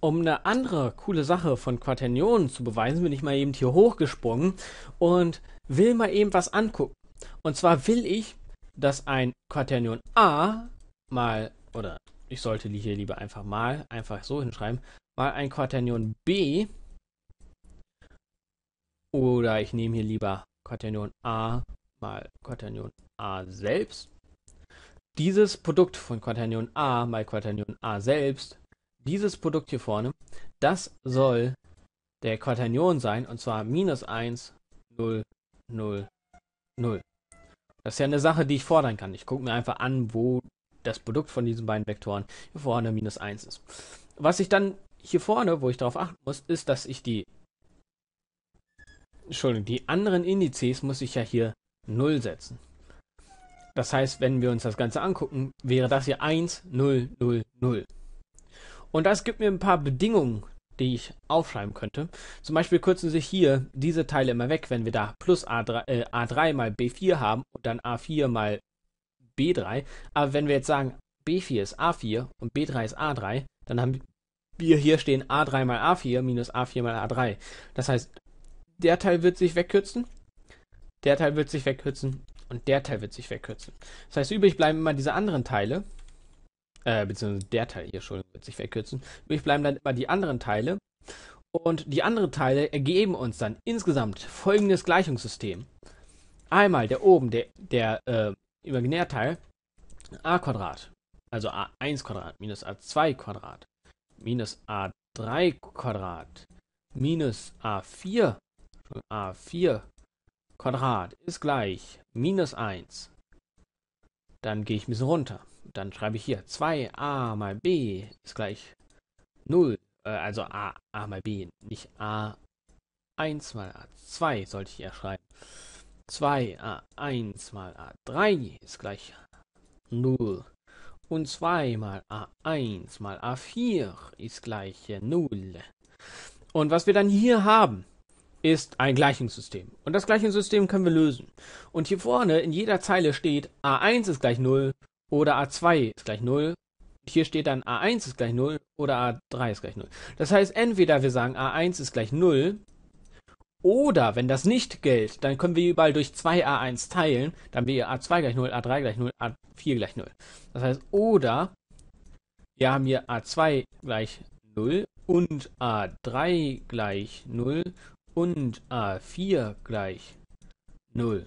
Um eine andere coole Sache von Quaternionen zu beweisen, bin ich mal eben hier hochgesprungen und will mal eben was angucken. Und zwar will ich, dass ein Quaternion A mal, oder ich sollte hier lieber einfach mal, einfach so hinschreiben, mal ein Quaternion B. Oder ich nehme hier lieber Quaternion A mal Quaternion A selbst. Dieses Produkt von Quaternion A mal Quaternion A selbst, dieses Produkt hier vorne, das soll der Quaternion sein, und zwar minus 1, 0, 0, 0. Das ist ja eine Sache, die ich fordern kann. Ich gucke mir einfach an, wo das Produkt von diesen beiden Vektoren hier vorne minus 1 ist. Was ich dann hier vorne, wo ich darauf achten muss, ist, dass ich die Entschuldigung, die anderen Indizes muss ich ja hier 0 setzen. Das heißt, wenn wir uns das Ganze angucken, wäre das hier 1, 0, 0, 0. Und das gibt mir ein paar Bedingungen, die ich aufschreiben könnte. Zum Beispiel kürzen sich hier diese Teile immer weg, wenn wir da plus A3, äh, A3 mal B4 haben und dann A4 mal B3. Aber wenn wir jetzt sagen, B4 ist A4 und B3 ist A3, dann haben wir hier stehen A3 mal A4 minus A4 mal A3. Das heißt, der Teil wird sich wegkürzen, der Teil wird sich wegkürzen und der Teil wird sich wegkürzen. Das heißt, übrig bleiben immer diese anderen Teile, äh, beziehungsweise der Teil hier, schon wird sich wegkürzen. Übrig bleiben dann immer die anderen Teile und die anderen Teile ergeben uns dann insgesamt folgendes Gleichungssystem. Einmal der oben, der, der äh, Imaginärteil, a Quadrat, also a1 Quadrat minus a2 Quadrat minus a3 Quadrat minus a4, a4 Quadrat ist gleich minus 1. Dann gehe ich ein bisschen runter. Dann schreibe ich hier 2a mal b ist gleich 0. Äh, also a, a mal b, nicht a1 mal a2 sollte ich ja schreiben. 2a1 mal a3 ist gleich 0. Und 2 mal A1 mal A4 ist gleich 0. Und was wir dann hier haben, ist ein Gleichungssystem. Und das Gleichungssystem können wir lösen. Und hier vorne in jeder Zeile steht A1 ist gleich 0 oder A2 ist gleich 0. Und hier steht dann A1 ist gleich 0 oder A3 ist gleich 0. Das heißt, entweder wir sagen A1 ist gleich 0 oder wenn das nicht gilt, dann können wir überall durch 2a1 teilen, dann wäre a2 gleich 0, a3 gleich 0, a4 gleich 0. Das heißt, oder wir haben hier a2 gleich 0 und a3 gleich 0 und a4 gleich 0.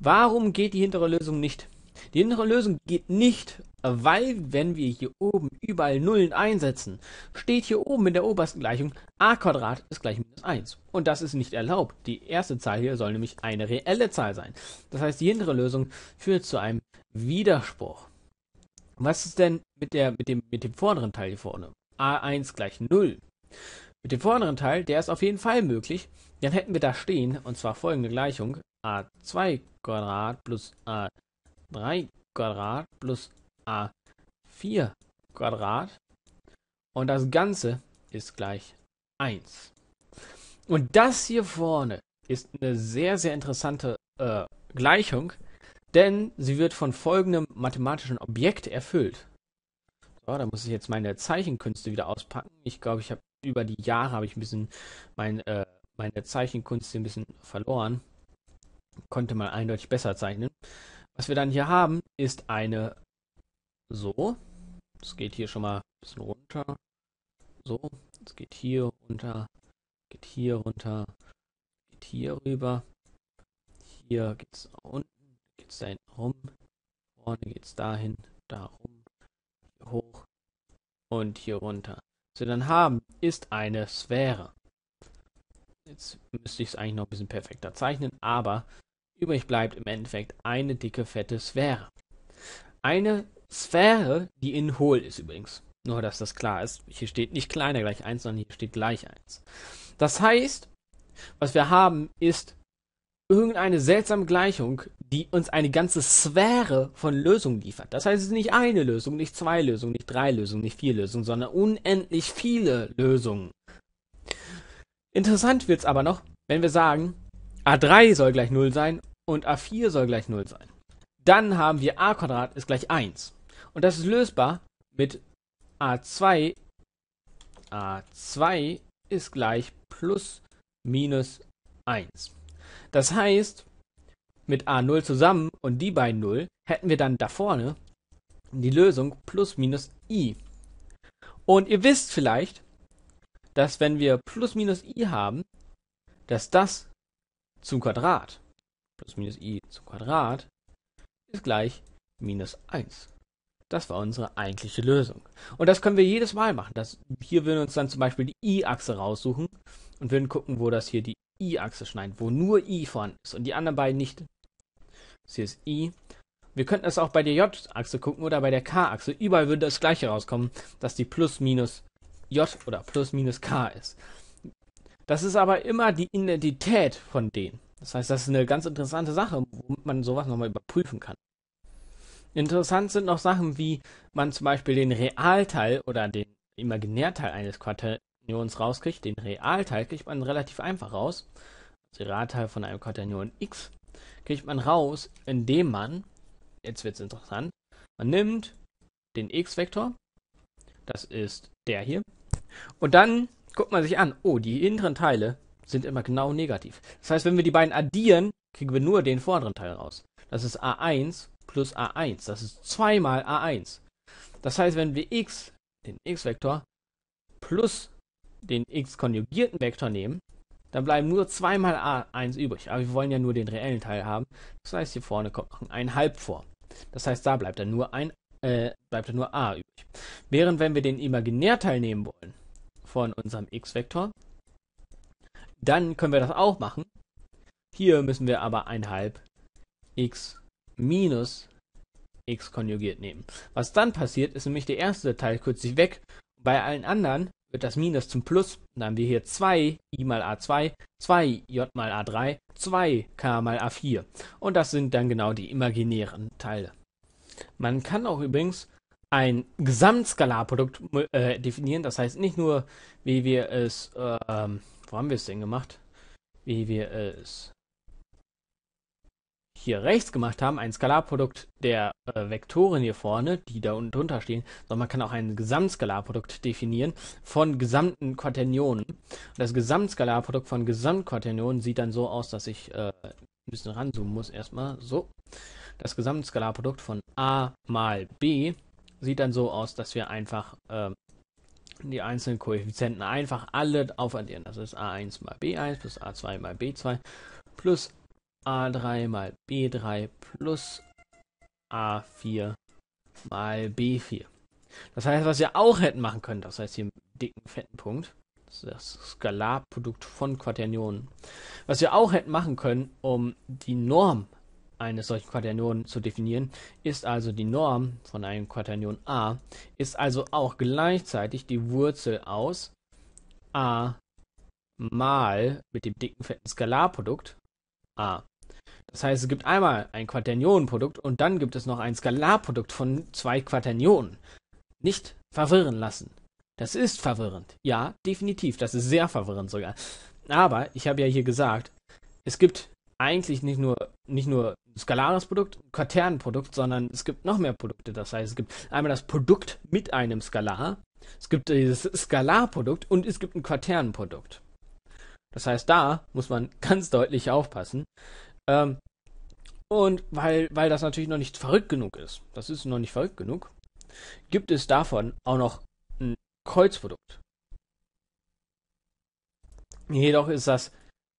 Warum geht die hintere Lösung nicht? Die hintere Lösung geht nicht, weil, wenn wir hier oben überall Nullen einsetzen, steht hier oben in der obersten Gleichung a Quadrat ist gleich minus 1. Und das ist nicht erlaubt. Die erste Zahl hier soll nämlich eine reelle Zahl sein. Das heißt, die hintere Lösung führt zu einem Widerspruch. Was ist denn mit, der, mit, dem, mit dem vorderen Teil hier vorne? a1 gleich 0. Mit dem vorderen Teil, der ist auf jeden Fall möglich. Dann hätten wir da stehen, und zwar folgende Gleichung. a2 Quadrat plus a3 Quadrat plus 4 Quadrat und das Ganze ist gleich 1. Und das hier vorne ist eine sehr, sehr interessante äh, Gleichung, denn sie wird von folgendem mathematischen Objekt erfüllt. So, da muss ich jetzt meine Zeichenkünste wieder auspacken. Ich glaube, ich habe über die Jahre habe ich ein bisschen mein, äh, meine Zeichenkunst ein bisschen verloren. Konnte mal eindeutig besser zeichnen. Was wir dann hier haben, ist eine so, es geht hier schon mal ein bisschen runter. So, es geht hier runter, geht hier runter, geht hier rüber. Hier geht es unten, geht es dahin rum. Vorne geht es dahin, da rum, hier hoch und hier runter. Was wir dann haben, ist eine Sphäre. Jetzt müsste ich es eigentlich noch ein bisschen perfekter zeichnen, aber übrig bleibt im Endeffekt eine dicke, fette Sphäre. Eine Sphäre, die in hohl ist übrigens. Nur, dass das klar ist. Hier steht nicht kleiner gleich 1, sondern hier steht gleich 1. Das heißt, was wir haben, ist irgendeine seltsame Gleichung, die uns eine ganze Sphäre von Lösungen liefert. Das heißt, es ist nicht eine Lösung, nicht zwei Lösungen, nicht drei Lösungen, nicht vier Lösungen, sondern unendlich viele Lösungen. Interessant wird es aber noch, wenn wir sagen, a3 soll gleich 0 sein und a4 soll gleich 0 sein. Dann haben wir a 2 ist gleich 1. Und das ist lösbar mit a2. a2 ist gleich plus minus 1. Das heißt, mit a0 zusammen und die beiden 0 hätten wir dann da vorne die Lösung plus minus i. Und ihr wisst vielleicht, dass wenn wir plus minus i haben, dass das zum Quadrat plus minus i zum Quadrat ist gleich minus 1. Das war unsere eigentliche Lösung. Und das können wir jedes Mal machen. Das, hier würden wir uns dann zum Beispiel die i-Achse raussuchen und würden gucken, wo das hier die i-Achse schneidet, wo nur i vorhanden ist und die anderen beiden nicht. Das hier ist i. Wir könnten das auch bei der j-Achse gucken oder bei der k-Achse. Überall würde das gleiche rauskommen, dass die plus minus j oder plus minus k ist. Das ist aber immer die Identität von denen. Das heißt, das ist eine ganz interessante Sache, womit man sowas nochmal überprüfen kann. Interessant sind noch Sachen, wie man zum Beispiel den Realteil oder den Imaginärteil eines Quaternions rauskriegt. Den Realteil kriegt man relativ einfach raus. Also Realteil von einem Quaternion x kriegt man raus, indem man, jetzt wird es interessant, man nimmt den x-Vektor, das ist der hier, und dann guckt man sich an, oh, die hinteren Teile sind immer genau negativ. Das heißt, wenn wir die beiden addieren, kriegen wir nur den vorderen Teil raus. Das ist a1 plus a1. Das ist 2 mal a1. Das heißt, wenn wir x, den x-Vektor, plus den x-konjugierten Vektor nehmen, dann bleiben nur 2 mal a1 übrig. Aber wir wollen ja nur den reellen Teil haben. Das heißt, hier vorne kommt noch ein Halb vor. Das heißt, da bleibt dann nur ein, äh, bleibt dann nur a übrig. Während wenn wir den Imaginärteil nehmen wollen von unserem x-Vektor, dann können wir das auch machen. Hier müssen wir aber ein Halb x minus x konjugiert nehmen. Was dann passiert, ist nämlich der erste Teil kürzlich weg. Bei allen anderen wird das Minus zum Plus. Dann haben wir hier 2 i mal a2, 2 j mal a3, 2 k mal a4. Und das sind dann genau die imaginären Teile. Man kann auch übrigens ein Gesamtskalarprodukt äh, definieren. Das heißt nicht nur, wie wir es, äh, wo haben wir es denn gemacht? Wie wir es hier rechts gemacht haben, ein Skalarprodukt der äh, Vektoren hier vorne, die da unten drunter stehen, sondern man kann auch ein Gesamtskalarprodukt definieren von gesamten Quaternionen. Und das Gesamtskalarprodukt von Gesamtquaternionen sieht dann so aus, dass ich äh, ein bisschen ranzoomen muss erstmal. So. Das Gesamtskalarprodukt von a mal b sieht dann so aus, dass wir einfach äh, die einzelnen Koeffizienten einfach alle aufaddieren. Das ist a1 mal b1 plus a2 mal b2 plus a3 mal b3 plus a4 mal b4. Das heißt, was wir auch hätten machen können, das heißt hier im dicken, fetten Punkt, das ist das Skalarprodukt von Quaternionen. Was wir auch hätten machen können, um die Norm eines solchen Quaternionen zu definieren, ist also die Norm von einem Quaternion a, ist also auch gleichzeitig die Wurzel aus a mal mit dem dicken, fetten Skalarprodukt a. Das heißt, es gibt einmal ein Quaternionenprodukt und dann gibt es noch ein Skalarprodukt von zwei Quaternionen. Nicht verwirren lassen. Das ist verwirrend. Ja, definitiv. Das ist sehr verwirrend sogar. Aber ich habe ja hier gesagt, es gibt eigentlich nicht nur, nicht nur ein skalares Produkt, ein Quaternenprodukt, sondern es gibt noch mehr Produkte. Das heißt, es gibt einmal das Produkt mit einem Skalar, es gibt dieses Skalarprodukt und es gibt ein Quaternenprodukt. Das heißt, da muss man ganz deutlich aufpassen, ähm, und weil, weil das natürlich noch nicht verrückt genug ist, das ist noch nicht verrückt genug, gibt es davon auch noch ein Kreuzprodukt. Jedoch ist das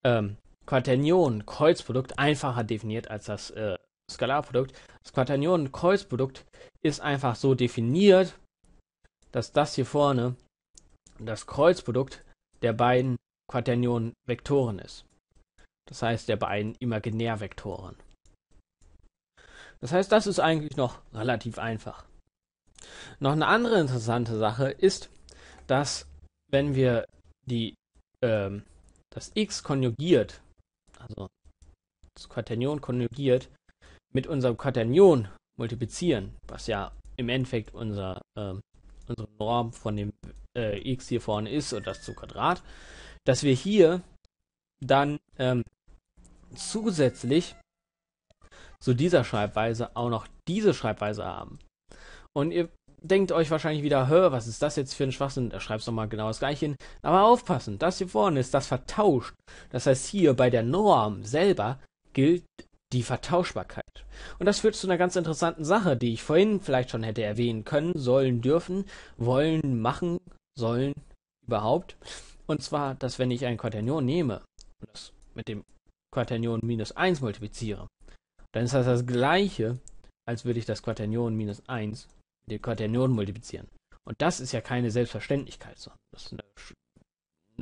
ähm, Quaternion-Kreuzprodukt einfacher definiert als das äh, Skalarprodukt. Das Quaternion-Kreuzprodukt ist einfach so definiert, dass das hier vorne das Kreuzprodukt der beiden quaternion vektoren ist. Das heißt der beiden Imaginärvektoren. Das heißt, das ist eigentlich noch relativ einfach. Noch eine andere interessante Sache ist, dass wenn wir die, ähm, das x konjugiert, also das Quaternion konjugiert, mit unserem Quaternion multiplizieren, was ja im Endeffekt unser, äh, unsere Norm von dem äh, x hier vorne ist und das zu Quadrat, dass wir hier dann ähm, zusätzlich zu dieser Schreibweise auch noch diese Schreibweise haben. Und ihr denkt euch wahrscheinlich wieder, hör, was ist das jetzt für ein Schwachsinn? Da schreibst du mal genau das gleiche hin. Aber aufpassen, das hier vorne ist das vertauscht. Das heißt, hier bei der Norm selber gilt die Vertauschbarkeit. Und das führt zu einer ganz interessanten Sache, die ich vorhin vielleicht schon hätte erwähnen können, sollen, dürfen, wollen, machen, sollen, überhaupt. Und zwar, dass wenn ich ein Quaternion nehme, und das mit dem Quaternion minus 1 multipliziere, dann ist das das gleiche, als würde ich das Quaternion minus 1 mit dem Quaternion multiplizieren. Und das ist ja keine Selbstverständlichkeit, sondern das ist eine,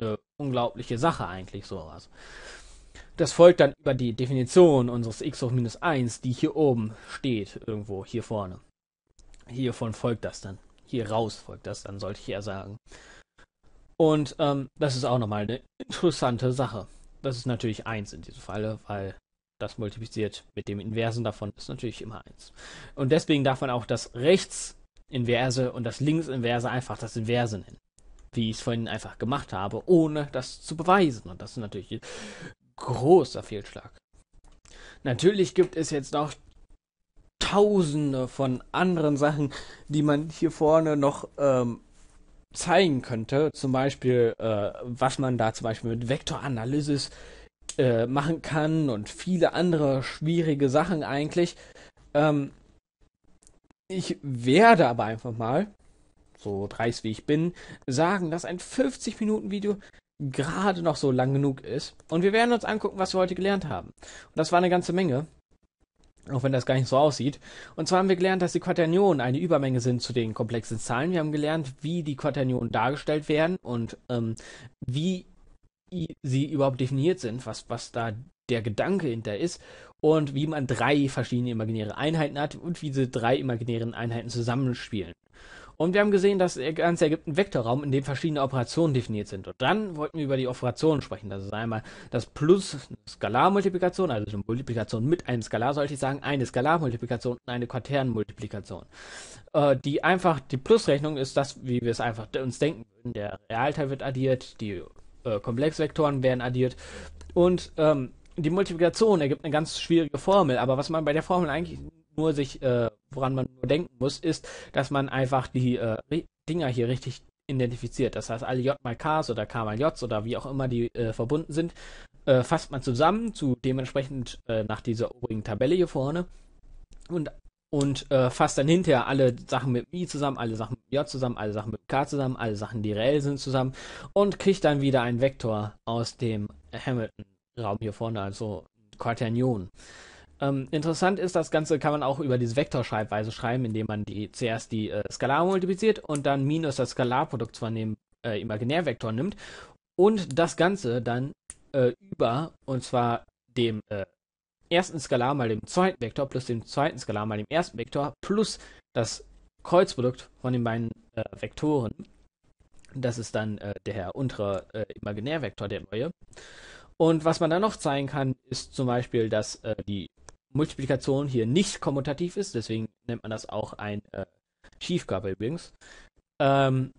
eine unglaubliche Sache eigentlich, sowas. Das folgt dann über die Definition unseres x hoch minus 1, die hier oben steht, irgendwo hier vorne. Hiervon folgt das dann. Hier raus folgt das dann, sollte ich eher sagen. Und ähm, das ist auch nochmal eine interessante Sache. Das ist natürlich 1 in diesem Falle, weil das multipliziert mit dem Inversen davon ist natürlich immer 1. Und deswegen darf man auch das Rechtsinverse und das Linksinverse einfach das Inverse nennen. Wie ich es vorhin einfach gemacht habe, ohne das zu beweisen. Und das ist natürlich ein großer Fehlschlag. Natürlich gibt es jetzt noch tausende von anderen Sachen, die man hier vorne noch ähm, zeigen könnte, zum Beispiel, äh, was man da zum Beispiel mit Vektoranalysis äh, machen kann und viele andere schwierige Sachen eigentlich. Ähm, ich werde aber einfach mal, so dreist wie ich bin, sagen, dass ein 50-Minuten-Video gerade noch so lang genug ist. Und wir werden uns angucken, was wir heute gelernt haben. Und das war eine ganze Menge. Auch wenn das gar nicht so aussieht. Und zwar haben wir gelernt, dass die Quaternionen eine Übermenge sind zu den komplexen Zahlen. Wir haben gelernt, wie die Quaternionen dargestellt werden und ähm, wie sie überhaupt definiert sind, was, was da der Gedanke hinter ist und wie man drei verschiedene imaginäre Einheiten hat und wie diese drei imaginären Einheiten zusammenspielen. Und wir haben gesehen, dass er ganz ergibt einen Vektorraum, in dem verschiedene Operationen definiert sind. Und dann wollten wir über die Operationen sprechen. Das ist einmal das Plus, Skalarmultiplikation, also eine Multiplikation mit einem Skalar, sollte ich sagen, eine Skalarmultiplikation und eine Quaternmultiplikation. Äh, die einfach, die Plusrechnung ist das, wie wir es einfach uns denken würden. Der Realteil wird addiert, die äh, Komplexvektoren werden addiert und ähm, die Multiplikation ergibt eine ganz schwierige Formel. Aber was man bei der Formel eigentlich nur sich äh, woran man nur denken muss, ist, dass man einfach die äh, Dinger hier richtig identifiziert. Das heißt, alle J mal Ks oder K mal Js oder wie auch immer die äh, verbunden sind, äh, fasst man zusammen zu dementsprechend äh, nach dieser oberen Tabelle hier vorne und, und äh, fasst dann hinterher alle Sachen mit I zusammen, alle Sachen mit J zusammen, alle Sachen mit K zusammen, alle Sachen, die reell sind, zusammen und kriegt dann wieder einen Vektor aus dem Hamilton-Raum hier vorne, also Quaternion. Ähm, interessant ist, das Ganze kann man auch über diese Vektorschreibweise schreiben, indem man die, zuerst die äh, Skalar multipliziert und dann minus das Skalarprodukt von dem äh, Imaginärvektor nimmt und das Ganze dann äh, über, und zwar dem äh, ersten Skalar mal dem zweiten Vektor plus dem zweiten Skalar mal dem ersten Vektor plus das Kreuzprodukt von den beiden äh, Vektoren. Das ist dann äh, der untere äh, Imaginärvektor, der neue. Und was man dann noch zeigen kann, ist zum Beispiel, dass äh, die Multiplikation hier nicht kommutativ ist, deswegen nennt man das auch ein äh, Schiefgabe übrigens. Ähm,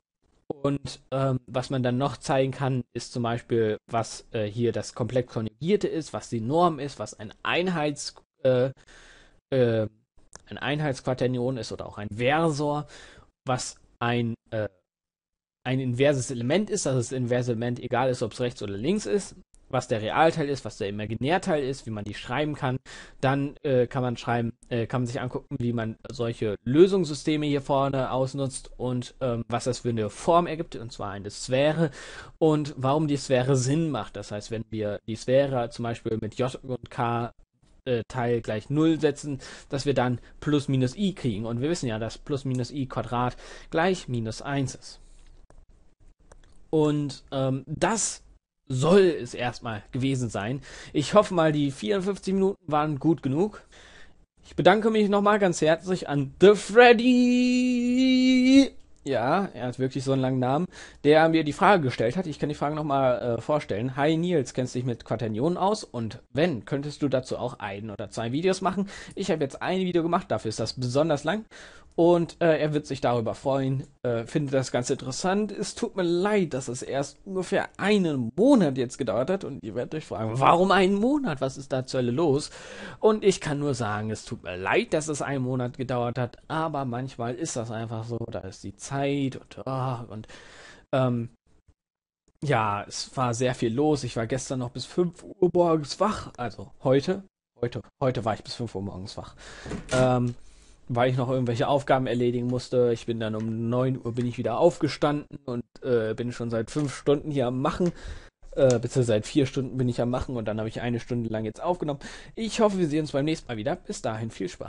und ähm, was man dann noch zeigen kann, ist zum Beispiel, was äh, hier das komplett konjugierte ist, was die Norm ist, was ein Einheits äh, äh, ein Einheitsquaternion ist oder auch ein Versor, was ein äh, ein inverses Element ist, dass das inverse Element egal ist, ob es rechts oder links ist was der Realteil ist, was der Imaginärteil ist, wie man die schreiben kann. Dann äh, kann man schreiben, äh, kann man sich angucken, wie man solche Lösungssysteme hier vorne ausnutzt und ähm, was das für eine Form ergibt, und zwar eine Sphäre und warum die Sphäre Sinn macht. Das heißt, wenn wir die Sphäre zum Beispiel mit J und K äh, Teil gleich 0 setzen, dass wir dann plus minus i kriegen. Und wir wissen ja, dass plus minus i Quadrat gleich minus 1 ist. Und ähm, das soll es erstmal gewesen sein. Ich hoffe mal, die 54 Minuten waren gut genug. Ich bedanke mich nochmal ganz herzlich an The Freddy. Ja, er hat wirklich so einen langen Namen, der mir die Frage gestellt hat. Ich kann die Frage nochmal äh, vorstellen. Hi Nils, kennst du dich mit Quaternionen aus? Und wenn, könntest du dazu auch ein oder zwei Videos machen? Ich habe jetzt ein Video gemacht, dafür ist das besonders lang. Und äh, er wird sich darüber freuen, äh, findet das ganz interessant. Es tut mir leid, dass es erst ungefähr einen Monat jetzt gedauert hat. Und ihr werdet euch fragen, warum einen Monat? Was ist da zur Hölle los? Und ich kann nur sagen, es tut mir leid, dass es einen Monat gedauert hat. Aber manchmal ist das einfach so, da ist die Zeit Zeit und, oh, und ähm, ja, es war sehr viel los. Ich war gestern noch bis 5 Uhr morgens wach. Also heute, heute, heute war ich bis 5 Uhr morgens wach. Ähm, weil ich noch irgendwelche Aufgaben erledigen musste. Ich bin dann um 9 Uhr bin ich wieder aufgestanden und äh, bin schon seit 5 Stunden hier am Machen. Äh, beziehungsweise seit 4 Stunden bin ich am Machen und dann habe ich eine Stunde lang jetzt aufgenommen. Ich hoffe, wir sehen uns beim nächsten Mal wieder. Bis dahin, viel Spaß.